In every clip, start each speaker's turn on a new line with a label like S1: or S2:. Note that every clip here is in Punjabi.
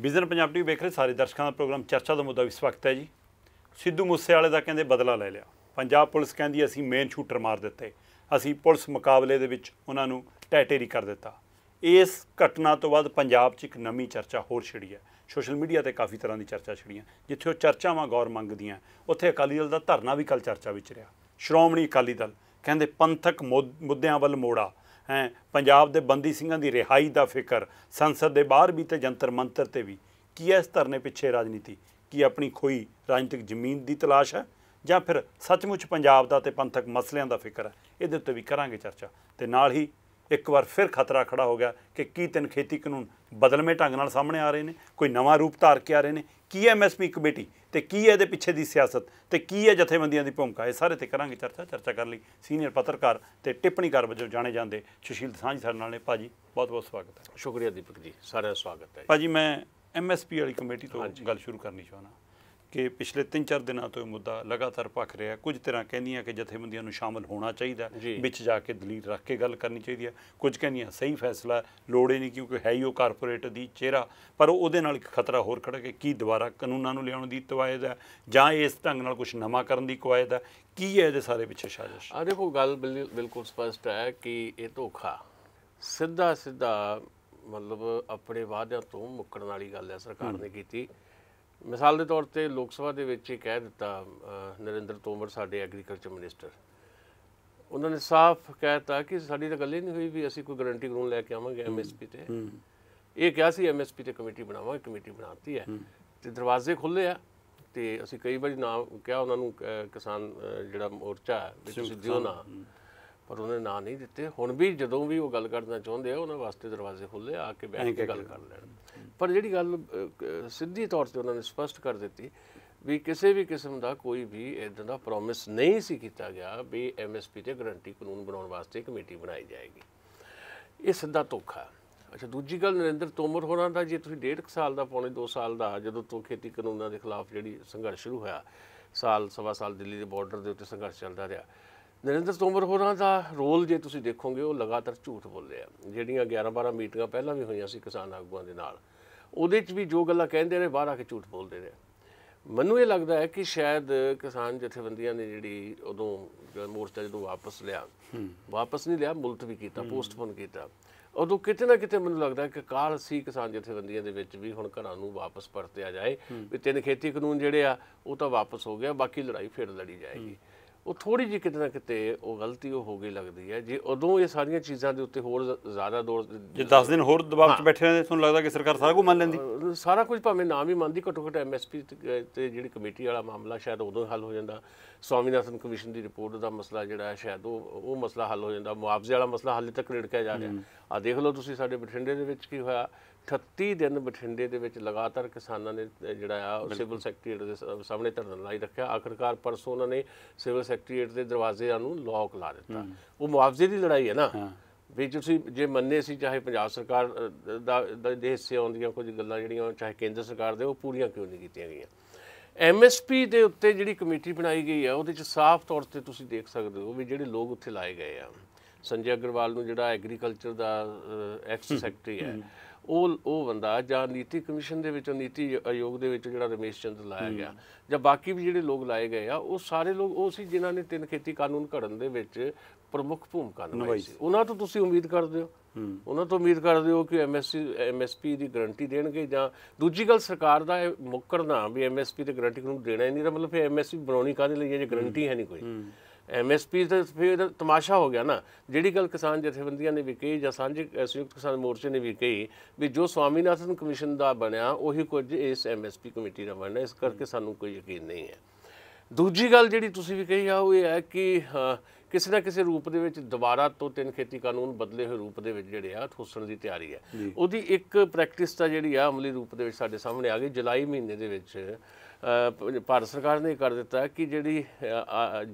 S1: ਵਿਜ਼ਨ ਪੰਜਾਬ ਟੀਵੀ ਵੇਖ ਰਹੇ ਸਾਰੇ ਦਰਸ਼ਕਾਂ ਦਾ ਪ੍ਰੋਗਰਾਮ ਚਰਚਾ ਦਾ ਮੁੱਦਾ ਇਸ ਵਕਤ ਹੈ ਜੀ ਸਿੱਧੂ ਮੂਸੇ ਵਾਲੇ ਦਾ ਕਹਿੰਦੇ ਬਦਲਾ ਲੈ ਲਿਆ ਪੰਜਾਬ ਪੁਲਿਸ ਕਹਿੰਦੀ ਅਸੀਂ ਮੇਨ ਸ਼ੂਟਰ ਮਾਰ ਦਿੱਤੇ ਅਸੀਂ ਪੁਲਿਸ ਮੁਕਾਬਲੇ ਦੇ ਵਿੱਚ ਉਹਨਾਂ ਨੂੰ ਟੈਟੇਰੀ ਕਰ ਦਿੱਤਾ ਇਸ ਘਟਨਾ ਤੋਂ ਬਾਅਦ ਪੰਜਾਬ 'ਚ ਇੱਕ ਨਵੀਂ ਚਰਚਾ ਹੋਰ ਛਿੜੀ ਹੈ ਸੋਸ਼ਲ ਮੀਡੀਆ ਤੇ ਕਾਫੀ ਤਰ੍ਹਾਂ ਦੀ ਚਰਚਾ ਹੈ ਜਿੱਥੇ ਉਹ ਚਰਚਾਵਾਂ ਗੌਰ ਮੰਗਦੀਆਂ ਉੱਥੇ ਅਕਾਲੀ ਦਲ ਦਾ ਧਰਨਾ ਵੀ ਕੱਲ ਚਰਚਾ ਵਿੱਚ ਰਿਹਾ ਸ਼੍ਰੋਮਣੀ ਅਕਾਲੀ ਦਲ ਕਹਿੰਦੇ ਪੰਥਕ ਮੁੱਦਿਆਂ ਵੱਲ ਮੋੜਾ ਹੈ ਪੰਜਾਬ ਦੇ ਬੰਦੀ ਸਿੰਘਾਂ ਦੀ ਰਿਹਾਈ ਦਾ ਫਿਕਰ ਸੰਸਦ ਦੇ ਬਾਹਰ ਵੀ ਤੇ ਜੰਤਰ ਮੰਤਰ ਤੇ ਵੀ ਕੀ ਇਸ ਧਰਨੇ ਪਿੱਛੇ ਰਾਜਨੀਤੀ ਕੀ ਆਪਣੀ ਖੋਈ ਰਾਜਨੀਤਿਕ ਜ਼ਮੀਨ ਦੀ ਤਲਾਸ਼ ਹੈ ਜਾਂ ਫਿਰ ਸੱਚਮੁੱਚ ਪੰਜਾਬ ਦਾ ਤੇ ਪੰਥਕ ਮਸਲਿਆਂ ਦਾ ਫਿਕਰ ਹੈ ਇਹਦੇ ਉੱਤੇ ਵੀ ਕਰਾਂਗੇ ਚਰਚਾ ਤੇ ਨਾਲ ਹੀ ਇੱਕ ਵਾਰ ਫਿਰ ਖਤਰਾ ਖੜਾ ਹੋ ਗਿਆ ਕਿ ਕੀ ਤਿੰਨ ਖੇਤੀ ਕਾਨੂੰਨ ਬਦਲਵੇਂ ਢੰਗ ਨਾਲ ਸਾਹਮਣੇ ਆ ਰਹੇ ਨੇ ਕੋਈ ਨਵਾਂ ਰੂਪ ਧਾਰ ਕੇ ਆ ਰਹੇ ਨੇ ਕੀ ਐਮਐਸਪੀ ਕਮੇਟੀ ਤੇ ਕੀ ਹੈ ਇਹਦੇ ਪਿੱਛੇ ਦੀ ਸਿਆਸਤ ਤੇ ਕੀ ਹੈ ਜਥੇਬੰਦੀਆਂ ਦੀ ਭੂਮਿਕਾ ਇਹ ਸਾਰੇ ਤੇ ਕਰਾਂਗੇ ਚਰਚਾ ਚਰਚਾ ਕਰਨ ਲਈ ਸੀਨੀਅਰ ਪੱਤਰਕਾਰ ਤੇ ਟਿੱਪਣੀਕਾਰ ਵਜੋਂ ਜਾਣੇ ਜਾਂਦੇ ਸੁਸ਼ੀਲ ਸਾਂਝ ਸਾਡੇ ਨਾਲ ਨੇ ਭਾਜੀ ਬਹੁਤ ਬਹੁਤ ਸਵਾਗਤ ਹੈ ਸ਼ੁਕਰੀਆ ਦੀਪਕ ਜੀ ਸਾਰਿਆਂ ਦਾ ਸਵਾਗਤ ਹੈ ਭਾਜੀ ਮੈਂ ਐਮਐਸਪੀ ਵਾਲੀ ਕਮੇਟੀ ਤੋਂ ਗੱਲ ਸ਼ੁਰੂ ਕਰਨੀ ਚਾਹੁੰਦਾ ਕਿ ਪਿਛਲੇ 3-4 ਦਿਨਾਂ ਤੋਂ ਇਹ ਮੁੱਦਾ ਲਗਾਤਾਰ ਭਖ ਰਿਹਾ ਕੁਝ ਤਰ੍ਹਾਂ ਕਹਿੰਦੀਆਂ ਕਿ ਜਥੇਬੰਦੀਆਂ ਨੂੰ ਸ਼ਾਮਲ ਹੋਣਾ ਚਾਹੀਦਾ ਵਿੱਚ ਜਾ ਕੇ ਦਲੀਲ ਰੱਖ ਕੇ ਗੱਲ ਕਰਨੀ ਚਾਹੀਦੀ ਹੈ ਕੁਝ ਕਹਿੰਦੀਆਂ ਸਹੀ ਫੈਸਲਾ ਲੋੜ ਹੀ ਨਹੀਂ ਕਿਉਂਕਿ ਹੈ ਹੀ ਉਹ ਕਾਰਪੋਰੇਟ ਦੀ ਚਿਹਰਾ ਪਰ ਉਹਦੇ ਨਾਲ ਇੱਕ ਖਤਰਾ ਹੋਰ ਖੜਾ ਕਿ ਕੀ ਦੁਬਾਰਾ ਕਾਨੂੰਨਾਂ ਨੂੰ ਲਿਆਉਣ ਦੀ ਤਵਾਇਦ ਹੈ ਜਾਂ ਇਸ ਢੰਗ ਨਾਲ ਕੁਝ ਨਵਾਂ ਕਰਨ ਦੀ ਕੋਇਦ ਹੈ ਕੀ ਹੈ ਇਹਦੇ ਸਾਰੇ ਪਿੱਛੇ ਸਾਜ਼ਿਸ਼
S2: ਆ ਦੇਖੋ ਗੱਲ ਬਿਲਕੁਲ ਸਪਸ਼ਟ ਹੈ ਕਿ ਇਹ ਧੋਖਾ ਸਿੱਧਾ ਸਿੱਧਾ ਮਤਲਬ ਆਪਣੇ ਵਾਅਦਿਆਂ ਤੋਂ ਮੁੱਕਣ ਵਾਲੀ ਗੱਲ ਹੈ ਸਰਕਾਰ ਨੇ ਕੀਤੀ ਮਿਸਾਲ ਦੇ ਤੌਰ ਤੇ ਲੋਕ ਸਭਾ ਦੇ ਵਿੱਚ ਇਹ ਕਹਿ ਦਿੱਤਾ ਨਰਿੰਦਰ ਤੋਮਰ ਸਾਡੇ ਐਗਰੀਕਲਚਰ ਮਿਨਿਸਟਰ ਉਹਨਾਂ ਨੇ ਸਾਫ਼ ਕਹਿਤਾ ਕਿ ਸਾਡੀ ਤਾਂ ਗੱਲ ਹੀ ਨਹੀਂ ਹੋਈ ਵੀ ਅਸੀਂ ਕੋਈ ਗਾਰੰਟੀ ਗਰੂਨ ਲੈ ਕੇ ਆਵਾਂਗੇ ਐਮਐਸਪੀ ਤੇ ਇਹ ਕਿਹਾ ਸੀ ਐਮਐਸਪੀ ਤੇ ਕਮੇਟੀ ਬਣਾਵਾਂਗੇ ਕਮੇਟੀ ਬਣਾਤੀ ਹੈ ਤੇ ਦਰਵਾਜ਼ੇ ਖੁੱਲੇ ਆ ਤੇ ਅਸੀਂ ਕਈ ਵਾਰੀ ਨਾਮ ਕਿਹਾ ਉਹਨਾਂ ਨੂੰ ਕਿਸਾਨ ਜਿਹੜਾ ਮੋਰਚਾ ਵਿੱਚ ਤੁਸੀਂ ਦਿਓ ਨਾ ਪਰ ਉਹਨੇ ਨਾਂ ਨਹੀਂ ਦਿੱਤੇ ਹੁਣ ਵੀ ਜਦੋਂ ਵੀ ਉਹ ਗੱਲ ਕਰਨਾ ਚਾਹੁੰਦੇ ਆ ਉਹਨਾਂ ਵਾਸਤੇ ਦਰਵਾਜ਼ੇ ਖੁੱਲੇ ਆ ਕੇ ਬੈਠ ਕੇ ਗੱਲ ਕਰ ਲੈਣ ਪਰ ਜਿਹੜੀ ਗੱਲ ਸਿੱਧੀ ਤੌਰ ਤੇ ਉਹਨਾਂ ਨੇ ਸਪਸ਼ਟ ਕਰ ਦਿੱਤੀ ਵੀ ਕਿਸੇ ਵੀ ਕਿਸਮ ਦਾ ਕੋਈ ਵੀ ਇਦਾਂ ਦਾ ਪ੍ਰੋਮਿਸ ਨਹੀਂ ਸੀ ਕੀਤਾ ਗਿਆ ਵੀ ਐਮਐਸਪੀ ਤੇ ਗਰੰਟੀ ਕਾਨੂੰਨ ਬਣਾਉਣ ਵਾਸਤੇ ਕਮੇਟੀ ਬਣਾਈ ਜਾਏਗੀ ਇਹ ਸਿੱਧਾ ਧੋਖਾ ਅੱਛਾ ਦੂਜੀ ਗੱਲ ਨਰਿੰਦਰ ਤੋਮਰ ਹੋਰਾਂ ਦਾ ਜੇ ਤੁਸੀਂ ਡੇਢ ਸਾਲ ਦਾ ਪੌਣੇ 2 ਸਾਲ ਦਾ ਜਦੋਂ ਤੋਂ ਖੇਤੀ ਕਾਨੂੰਨਾਂ ਦੇ ਖਿਲਾਫ ਜਿਹੜੀ ਸੰਘਰਸ਼ ਸ਼ੁਰੂ ਹੋਇਆ ਸਾਲ ਸਵਾ ਸਾਲ ਦਿੱਲੀ ਦੇ ਬਾਰਡਰ ਦੇ ਉੱਤੇ ਸੰਘਰਸ਼ ਚੱਲਦਾ ਰਿਹਾ ਨਰਿੰਦਰ ਤੋਮਰ ਹੋਰਾਂ ਦਾ ਰੋਲ ਜੇ ਤੁਸੀਂ ਦੇਖੋਗੇ ਉਹ ਲਗਾਤਾਰ ਝੂਠ ਬੋਲਿਆ ਜਿਹੜੀਆਂ 11 12 ਮੀਟਿੰਗਾਂ ਪਹਿਲਾਂ ਵੀ ਹੋਈਆਂ ਸੀ ਕਿਸਾਨ ਆਗੂਆਂ ਦੇ ਨਾਲ ਉਹਦੇ 'ਚ ਵੀ ਜੋ ਗੱਲਾਂ ਕਹਿੰਦੇ ਨੇ ਬਾਹਰ ਆ ਕੇ ਝੂਠ ਬੋਲਦੇ ਨੇ ਮੈਨੂੰ ਇਹ ਲੱਗਦਾ ਹੈ ਕਿ ਸ਼ਾਇਦ ਕਿਸਾਨ ਜਥੇਬੰਦੀਆਂ ਨੇ ਜਿਹੜੀ ਉਦੋਂ ਮੋਰਚਾ ਜਦੋਂ ਵਾਪਸ ਲਿਆ ਵਾਪਸ ਨਹੀਂ ਲਿਆ ਵੀ ਕੀਤਾ ਪੋਸਟਪੋਨ ਕੀਤਾ ਉਦੋਂ ਕਿਤੇ ਨਾ ਕਿਤੇ ਮੈਨੂੰ ਲੱਗਦਾ ਕਿ ਕਾਲ ਸੀ ਕਿਸਾਨ ਜਥੇਬੰਦੀਆਂ ਦੇ ਵਿੱਚ ਵੀ ਹੁਣ ਘਰਾਂ ਨੂੰ ਵਾਪਸ ਪਰਤਿਆ ਜਾਏ ਵੀ ਤਿੰਨ ਖੇਤੀ ਕਾਨੂੰਨ ਜਿਹੜੇ ਆ ਉਹ ਤਾਂ ਵਾਪਸ ਹੋ ਗਿਆ ਬਾਕੀ ਲੜਾਈ ਫਿਰ ਲੜੀ ਜਾਏਗੀ ਉਹ ਥੋੜੀ ਜਿਹੀ ਕਿਤੇ ਨਾ ਕਿਤੇ ਉਹ ਗਲਤੀ ਉਹ ਹੋ ਗਈ ਲੱਗਦੀ ਹੈ ਜੇ ਉਦੋਂ ਇਹ ਸਾਰੀਆਂ ਚੀਜ਼ਾਂ ਦੇ ਉੱਤੇ ਹੋਰ ਜ਼ਿਆਦਾ ਦੌਰ ਜੇ 10 ਦਿਨ ਹੋਰ ਦਬਾਅ 'ਚ
S1: ਬੈਠੇ ਰਹੇ ਤੁਹਾਨੂੰ ਲੱਗਦਾ ਕਿ ਸਰਕਾਰ ਸਾਰਾ ਕੁਝ ਮੰਨ ਲੈਂਦੀ
S2: ਸਾਰਾ ਕੁਝ ਭਾਵੇਂ ਨਾ ਵੀ ਮੰਨਦੀ ਘਟੋ ਘਟ ਐਮਐਸਪੀ ਤੇ ਜਿਹੜੀ ਕਮੇਟੀ ਵਾਲਾ ਮਾਮਲਾ ਸ਼ਾਇਦ ਉਦੋਂ ਹੱਲ ਹੋ ਜਾਂਦਾ ਸਵਾਮੀਨਾਥਨ ਕਮਿਸ਼ਨ ਦੀ ਰਿਪੋਰਟ ਦਾ ਮਸਲਾ ਜਿਹੜਾ ਹੈ ਸ਼ਾਇਦ ਉਹ ਉਹ ਮਸਲਾ ਹੱਲ ਹੋ ਜਾਂਦਾ ਮੁਆਵਜ਼ੇ ਵਾਲਾ ਮਸਲਾ ਹਾਲੇ ਤੱਕ ਰਿੜਕਿਆ ਜਾ ਰਿਹਾ ਆ ਦੇਖ ਲਓ ਤੁਸੀਂ ਸਾਡੇ ਬਠਿੰਡੇ ਦੇ ਵਿੱਚ ਕੀ ਹੋਇਆ 38 ਦਿਨ ਬਠਿੰਡੇ ਦੇ ਵਿੱਚ ਲਗਾਤਾਰ ਕਿਸਾਨਾਂ ਨੇ ਜਿਹੜਾ ਆ ਸਿਵਲ ਸੈਕਟਰੀਏਟ ਦੇ ਸਾਹਮਣੇ ਧਰਨਾ ਲਾਈ ਰੱਖਿਆ ਆਖਰਕਾਰ ਪਰਸੋਂ ਉਹਨਾਂ ਨੇ ਸਿਵਲ ਸੈਕਟਰੀਏਟ ਦੇ ਦਰਵਾਜ਼ੇ ਨੂੰ ਲੌਕ ਲਾ ਦਿੱਤਾ ਉਹ ਮੁਆਵਜ਼ੇ ਦੀ ਲੜਾਈ ਹੈ ਨਾ ਵੀ ਤੁਸੀਂ ਜੇ ਮੰਨੇ ਸੀ ਚਾਹੇ ਪੰਜਾਬ ਸਰਕਾਰ ਦਾ ਦੇ ਹਿੱਸੇ ਆਉਂਦੀਆਂ ਕੁਝ ਗੱਲਾਂ ਜਿਹੜੀਆਂ ਚਾਹੇ ਕੇਂਦਰ ਸਰਕਾਰ ਦੇ ਉਹ ਪੂਰੀਆਂ ਕਿਉਂ ਨਹੀਂ ਕੀਤੀਆਂ ਗਈਆਂ ਐਮਐਸਪੀ ਦੇ ਉੱਤੇ ਜਿਹੜੀ ਕਮੇਟੀ ਬਣਾਈ ਗਈ ਹੈ ਉਹਦੇ ਚ ਸਾਫ਼ ਤੌਰ ਤੇ ਤੁਸੀਂ ਦੇਖ ਸਕਦੇ ਹੋ ਵੀ ਜਿਹੜੇ ਲੋਕ ਉੱਥੇ ਲਾਏ ਗਏ ਆ ਸੰਜੇ ਅਗਰਵਾਲ ਨੂੰ ਜਿਹੜਾ ਐਗਰੀਕਲਚਰ ਦਾ ਐਕਸ ਸੈਕਟਰੀ ਹੈ ਉਹ ਉਹ ਬੰਦਾ ਜਾਂ ਨੀਤੀ ਕਮਿਸ਼ਨ ਦੇ ਵਿੱਚ ਨੀਤੀ ਆਯੋਗ ਦੇ ਵਿੱਚ ਜਿਹੜਾ ਰਮੇਸ਼ ਚੰਦ ਲਾਇਆ ਗਿਆ ਜਾਂ ਬਾਕੀ ਵੀ ਜਿਹੜੇ ਲੋਕ ਲਾਏ ਗਏ ਆ ਉਹ ਸਾਰੇ ਲੋਕ ਉਹ ਸੀ ਜਿਨ੍ਹਾਂ ਨੇ ਤਿੰਨ ਖੇਤੀ ਕਾਨੂੰਨ ਘੜਨ ਦੇ ਵਿੱਚ ਪ੍ਰਮੁੱਖ ਭੂਮਿਕਾ ਨਿਭਾਈ ਸੀ ਉਹਨਾਂ ਤੋਂ ਤੁਸੀਂ ਉਮੀਦ ਕਰਦੇ ਹੋ ਉਹਨਾਂ ਤੋਂ ਉਮੀਦ ਕਰਦੇ ਹੋ ਕਿ ਐਮਐਸਸੀ ਐਮਐਸਪੀ ਦੀ ਗਾਰੰਟੀ ਦੇਣਗੇ ਜਾਂ ਦੂਜੀ ਗੱਲ ਸਰਕਾਰ ਦਾ ਮੁੱਕਰਨਾ ਵੀ ਐਮਐਸਪੀ ਤੇ ਗਾਰੰਟੀ ਨੂੰ ਦੇਣਾ ਹੀ ਨਹੀਂ ਤਾਂ ਮਤਲਬ ਫਿਰ ਐਮਐਸਪੀ ਬਣਾਉਣੀ ਕਾਹਦੇ ਲਈ ਹੈ ਜੇ ਗਾਰੰਟੀ ਹੈ ਨਹੀਂ ਕੋਈ ਐਮਐਸਪੀ ਦਾ ਫਿਰ ਤਮਾਸ਼ਾ ਹੋ ਗਿਆ ਨਾ ਜਿਹੜੀ ਗੱਲ ਕਿਸਾਨ ਜਥੇਬੰਦੀਆਂ ਨੇ ਵੀ ਕਹੀ ਜਾਂ ਸਾਂਝੇ ਸੰਯੁਕਤ ਕਿਸਾਨ ਮੋਰਚੇ ਨੇ ਵੀ ਕਹੀ ਵੀ ਜੋ ਸਵਾਮੀਨਾਥਨ ਕਮਿਸ਼ਨ ਦਾ ਬਣਿਆ ਉਹੀ ਕੁਝ ਇਸ ਐਮਐਸਪੀ ਕਮੇਟੀ ਦਾ ਬਣਨਾ ਇਸ ਕਰਕੇ ਸਾਨੂੰ ਕੋਈ ਯਕੀਨ ਨਹੀਂ ਹੈ ਦੂਜੀ ਗੱਲ ਜਿਹੜੀ ਤੁਸੀਂ ਵੀ ਕਹੀ ਆ ਉਹ ਇਹ ਹੈ ਕਿ ਕਿਸੇ ਨਾ ਕਿਸੇ ਰੂਪ ਦੇ ਵਿੱਚ ਦੁਬਾਰਾ ਤੋਂ ਤਿੰਨ ਖੇਤੀ ਕਾਨੂੰਨ ਬਦਲੇ ਹੋਏ ਰੂਪ ਦੇ ਵਿੱਚ ਜਿਹੜੇ ਆ ਠੋਸਣ ਦੀ ਤਿਆਰੀ ਹੈ ਉਹਦੀ ਇੱਕ ਪ੍ਰੈਕਟਿਸ ਤਾਂ ਜਿਹੜੀ ਆ ਅਮਲੀ ਰੂਪ ਦੇ ਵਿੱਚ ਸਾਡੇ ਸਾਹਮਣੇ ਆ ਗਈ ਜੁਲਾਈ ਮਹੀਨੇ ਦੇ ਵਿੱਚ ਭਾਰਤ ਸਰਕਾਰ ਨੇ ਕਰ ਦਿੱਤਾ ਕਿ ਜਿਹੜੀ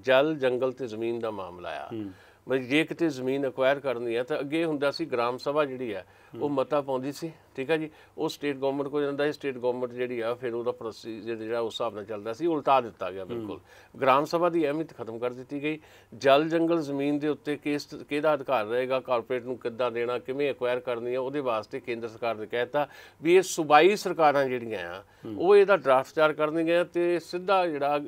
S2: ਜਲ ਜੰਗਲ ਤੇ ਜ਼ਮੀਨ ਦਾ ਮਾਮਲਾ ਆ ਮਤਲਬ ਜੇ ਕਿਤੇ ਜ਼ਮੀਨ ਅਕਵਾਇਰ ਕਰਨੀ ਹੈ ਤਾਂ ਅੱਗੇ ਹੁੰਦਾ ਸੀ ਗ੍ਰਾਮ ਸਭਾ ਜਿਹੜੀ ਹੈ ਉਹ ਮਤਾ ਪਾਉਂਦੀ ਸੀ ਠੀਕ ਹੈ ਜੀ ਉਹ ਸਟੇਟ ਗਵਰਨਮੈਂਟ ਕੋ ਜਾਂਦਾ ਸੀ ਸਟੇਟ ਗਵਰਨਮੈਂਟ ਜਿਹੜੀ ਆ ਫਿਰ ਉਹਦਾ ਪ੍ਰੋਸੀਜਰ ਜਿਹੜਾ ਉਸ ਹਿਸਾਬ ਨਾਲ ਚੱਲਦਾ ਸੀ ਉਲਟਾ ਦਿੱਤਾ ਗਿਆ ਬਿਲਕੁਲ ਗ੍ਰਾਮ ਸਭਾ ਦੀ ਅਹਿਮੀਅਤ ਖਤਮ ਕਰ ਦਿੱਤੀ ਗਈ ਜਲ ਜੰਗਲ ਜ਼ਮੀਨ ਦੇ ਉੱਤੇ ਕਿਸ ਕਿਹਦਾ ਅਧਿਕਾਰ ਰਹੇਗਾ ਕਾਰਪੋਰੇਟ ਨੂੰ ਕਿੱਦਾਂ ਦੇਣਾ ਕਿਵੇਂ ਐਕਵਾਇਰ ਕਰਨੀ ਆ ਉਹਦੇ ਵਾਸਤੇ ਕੇਂਦਰ ਸਰਕਾਰ ਨੇ ਕਹਿਤਾ ਵੀ ਇਹ ਸੂਬਾਈ ਸਰਕਾਰਾਂ ਜਿਹੜੀਆਂ ਆ ਉਹ ਇਹਦਾ ਡਰਾਫਟ ਤਿਆਰ ਕਰਨਗੀਆਂ ਤੇ ਸਿੱਧਾ ਜਿਹੜਾ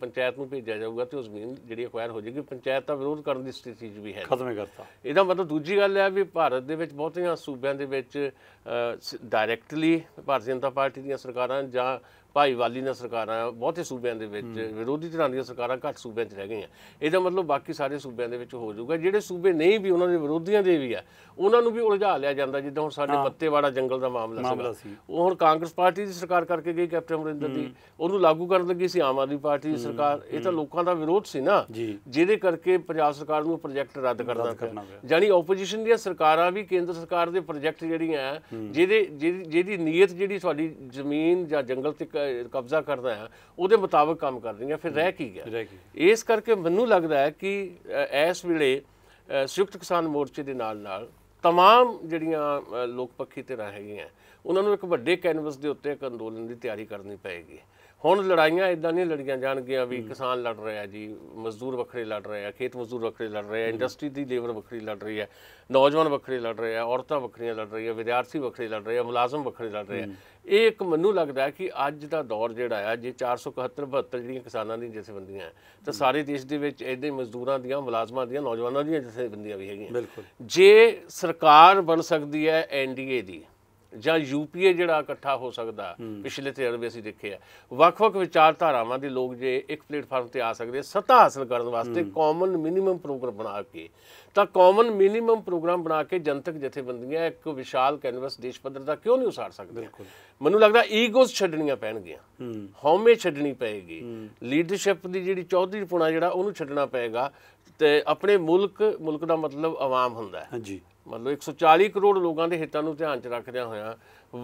S2: ਪੰਚਾਇਤ ਨੂੰ ਭੇਜਿਆ ਜਾਊਗਾ ਤੇ ਉਹ ਜ਼ਮੀਨ ਜਿਹੜੀ ਐਕਵਾਇਰ ਹੋ ਜਾਏਗੀ ਪੰਚਾਇਤ ਦਾ ਵਿਰੋਧ ਕਰਨ ਦੀ ਸਥਿਤੀ ਵੀ ਹੈ ਖਤਮੇ ਕਰਤਾ ਇਹਦਾ ਮਤਲਬ ਦੂਜੀ ਗੱਲ ਹੈ ਵੀ ਭਾਰਤ ਦੇ ਵਿੱਚ ਬਹੁਤੀਆਂ ਸੂਬੇ ਸੂਬਿਆਂ ਦੇ ਵਿੱਚ ਡਾਇਰੈਕਟਲੀ ਭਾਰਤੀ ਜਨਤਾ ਪਾਰਟੀ ਦੀਆਂ ਸਰਕਾਰਾਂ ਜਾਂ ਭਾਈ ਵਾਲੀ ਨਾਲ ਸਰਕਾਰਾਂ ਬਹੁਤੇ ਸੂਬਿਆਂ ਦੇ ਵਿੱਚ ਵਿਰੋਧੀ ਧਿਰਾਂ ਦੀਆਂ ਸਰਕਾਰਾਂ ਘੱਟ ਸੂਬਿਆਂ 'ਚ ਰਹਿ ਗਈਆਂ ਇਹਦਾ ਮਤਲਬ ਬਾਕੀ ਸਾਰੇ ਸੂਬਿਆਂ ਦੇ ਵਿੱਚ ਹੋ ਜਾਊਗਾ ਜਿਹੜੇ ਸੂਬੇ ਨਹੀਂ ਵੀ ਉਹਨਾਂ ਦੇ ਵਿਰੋਧੀਆਂ ਦੇ ਵੀ ਆ ਉਹਨਾਂ ਨੂੰ ਵੀ ਉਲਝਾ ਲਿਆ ਜਾਂਦਾ ਜਿੱਦਾਂ ਹੁਣ ਸਾਡੇ ਬੱਤੇਵਾੜਾ ਜੰਗਲ ਦਾ ਮਾਮਲਾ ਸੀ ਉਹ ਹੁਣ ਕਾਂਗਰਸ ਪਾਰਟੀ ਦੀ ਸਰਕਾਰ ਕਰਕੇ ਗਈ ਕੈਪਟਨ ਅਮਰਿੰਦਰ ਦੀ ਉਹਨੂੰ ਲਾਗੂ ਕਰਨ ਲੱਗੀ ਸੀ ਆਮ ਆਦਮੀ ਪਾਰਟੀ ਦੀ ਸਰਕਾਰ ਇਹ ਤਾਂ ਲੋਕਾਂ ਦਾ ਵਿਰੋਧ ਸੀ ਨਾ ਜਿਹਦੇ ਕਰਕੇ ਪੰਜਾਬ ਸਰਕਾਰ ਨੂੰ ਪ੍ਰੋਜੈਕਟ ਰੱਦ ਕਰਨਾ ਪਿਆ ਜਾਨੀ ਆਪੋਜੀਸ਼ਨ ਦੀਆਂ ਸਰਕਾਰਾਂ ਵੀ ਕੇਂਦਰ ਸਰਕਾਰ ਦੇ ਪ੍ਰੋਜੈਕਟ ਜਿਹੜੀਆਂ ਜਿਹਦੇ ਜਿਹਦੀ ਨੀਅਤ ਜਿਹੜੀ ਤੁਹਾਡੀ ਜ਼ਮੀਨ ਜਾਂ ਜੰਗਲ ਤੇ ਕਬਜ਼ਾ ਕਰਦਾ ਹਾਂ ਉਹਦੇ ਮੁਤਾਬਕ ਕੰਮ ਕਰ ਰਹੀਆਂ ਫਿਰ ਰਹਿ ਕੀ ਗਿਆ ਇਸ ਕਰਕੇ ਮੈਨੂੰ ਲੱਗਦਾ ਹੈ ਕਿ ਇਸ ਵੇਲੇ ਸੁਖਤ ਕਿਸਾਨ ਮੋਰਚੇ ਦੇ ਨਾਲ ਨਾਲ तमाम ਜਿਹੜੀਆਂ ਲੋਕ ਪੱਖੀ ਤੇ ਰਹਿ ਗਈਆਂ ਉਹਨਾਂ ਨੂੰ ਇੱਕ ਵੱਡੇ ਕੈਨਵਸ ਦੇ ਉੱਤੇ ਇੱਕ ਅੰਦੋਲਨ ਦੀ ਤਿਆਰੀ ਕਰਨੀ ਪਏਗੀ ਹੁਣ ਲੜਾਈਆਂ ਇਦਾਂ ਨਹੀਂ ਲੜੀਆਂ ਜਾਣਗੀਆਂ ਵੀ ਕਿਸਾਨ ਲੜ ਰਿਹਾ ਜੀ ਮਜ਼ਦੂਰ ਵੱਖਰੇ ਲੜ ਰਹੇ ਆ ਖੇਤ ਮਜ਼ਦੂਰ ਵੱਖਰੇ ਲੜ ਰਹੇ ਆ ਇੰਡਸਟਰੀ ਦੀ ਲੇਬਰ ਵੱਖਰੀ ਲੜ ਰਹੀ ਹੈ ਨੌਜਵਾਨ ਵੱਖਰੇ ਲੜ ਰਹੇ ਆ ਔਰਤਾਂ ਵੱਖਰੀਆਂ ਲੜ ਰਹੀਆਂ ਵਿਦਿਆਰਥੀ ਵੱਖਰੇ ਲੜ ਰਹੇ ਆ ਮੁਲਾਜ਼ਮ ਵੱਖਰੇ ਲੜ ਰਹੇ ਆ ਇਹ ਇੱਕ ਮੈਨੂੰ ਲੱਗਦਾ ਕਿ ਅੱਜ ਦਾ ਦੌਰ ਜਿਹੜਾ ਆ ਜੇ 471 72 ਜਿਹੜੀਆਂ ਕਿਸਾਨਾਂ ਦੀਆਂ ਜਥੇਬੰਦੀਆਂ ਤਾਂ ਸਾਰੇ ਦੇਸ਼ ਦੇ ਵਿੱਚ ਇਦਾਂ ਮਜ਼ਦੂਰਾਂ ਦੀਆਂ ਮੁਲਾਜ਼ਮਾਂ ਦੀਆਂ ਨੌਜਵਾਨਾਂ ਦੀਆਂ ਜਥੇਬੰਦੀਆਂ ਵੀ ਹੈਗੀਆਂ ਜੇ ਸਰਕਾਰ ਬਣ ਸਕਦੀ ਹੈ ਐਨਡੀਏ ਦੀ ਜਾਂ ਯੂਪੀਏ ਜਿਹੜਾ ਇਕੱਠਾ ਹੋ ਸਕਦਾ ਪਿਛਲੇ ਤਜਰਬੇ ਅਸੀਂ ਦੇਖੇ ਆ ਵੱਖ-ਵੱਖ ਵਿਚਾਰਧਾਰਾਵਾਂ ਦੇ ਲੋਕ ਜੇ ਇੱਕ ਪਲੇਟਫਾਰਮ ਤੇ ਆ ਸਕਦੇ ਸਤਾ ਹਾਸਲ ਕਰਨ ਵਾਸਤੇ ਕਾਮਨ ਮਿਨੀਮਮ ਪ੍ਰੋਗਰਾਮ ਬਣਾ ਕੇ ਤਾਂ ਕਾਮਨ ਮਿਨੀਮਮ ਪ੍ਰੋਗਰਾਮ ਬਣਾ ਕੇ ਜਨਤਕ ਜਥੇਬੰਦੀਆਂ ਇੱਕ ਵਿਸ਼ਾਲ ਕੈਨਵਸ ਦੇਸ਼ ਪੱਧਰ ਦਾ ਕਿਉਂ ਨਹੀਂ ਉਸਾਰ ਸਕਦੇ ਮੈਨੂੰ ਲੱਗਦਾ ਈਗੋਸ ਛੱਡਣੀਆਂ ਪੈਣਗੀਆਂ ਹੌਮੇ ਛੱਡਣੀ ਪਏਗੀ ਲੀਡਰਸ਼ਿਪ ਦੀ ਜਿਹੜੀ ਚੌਧਰੀ ਪੁਣਾ ਜਿਹੜਾ ਉਹਨੂੰ ਛੱਡਣਾ ਪਏਗਾ ਤੇ ਆਪਣੇ ਮੁਲਕ ਮੁਲਕ ਦਾ ਮਤਲਬ ਆਵਾਮ ਹੁੰਦਾ ਹੈ ਹਾਂਜੀ ਮਤਲਬ 140 ਕਰੋੜ ਲੋਕਾਂ ਦੇ ਹਿੱਤਾਂ ਨੂੰ ਧਿਆਨ 'ਚ ਰੱਖਦਿਆਂ ਹੋਇਆਂ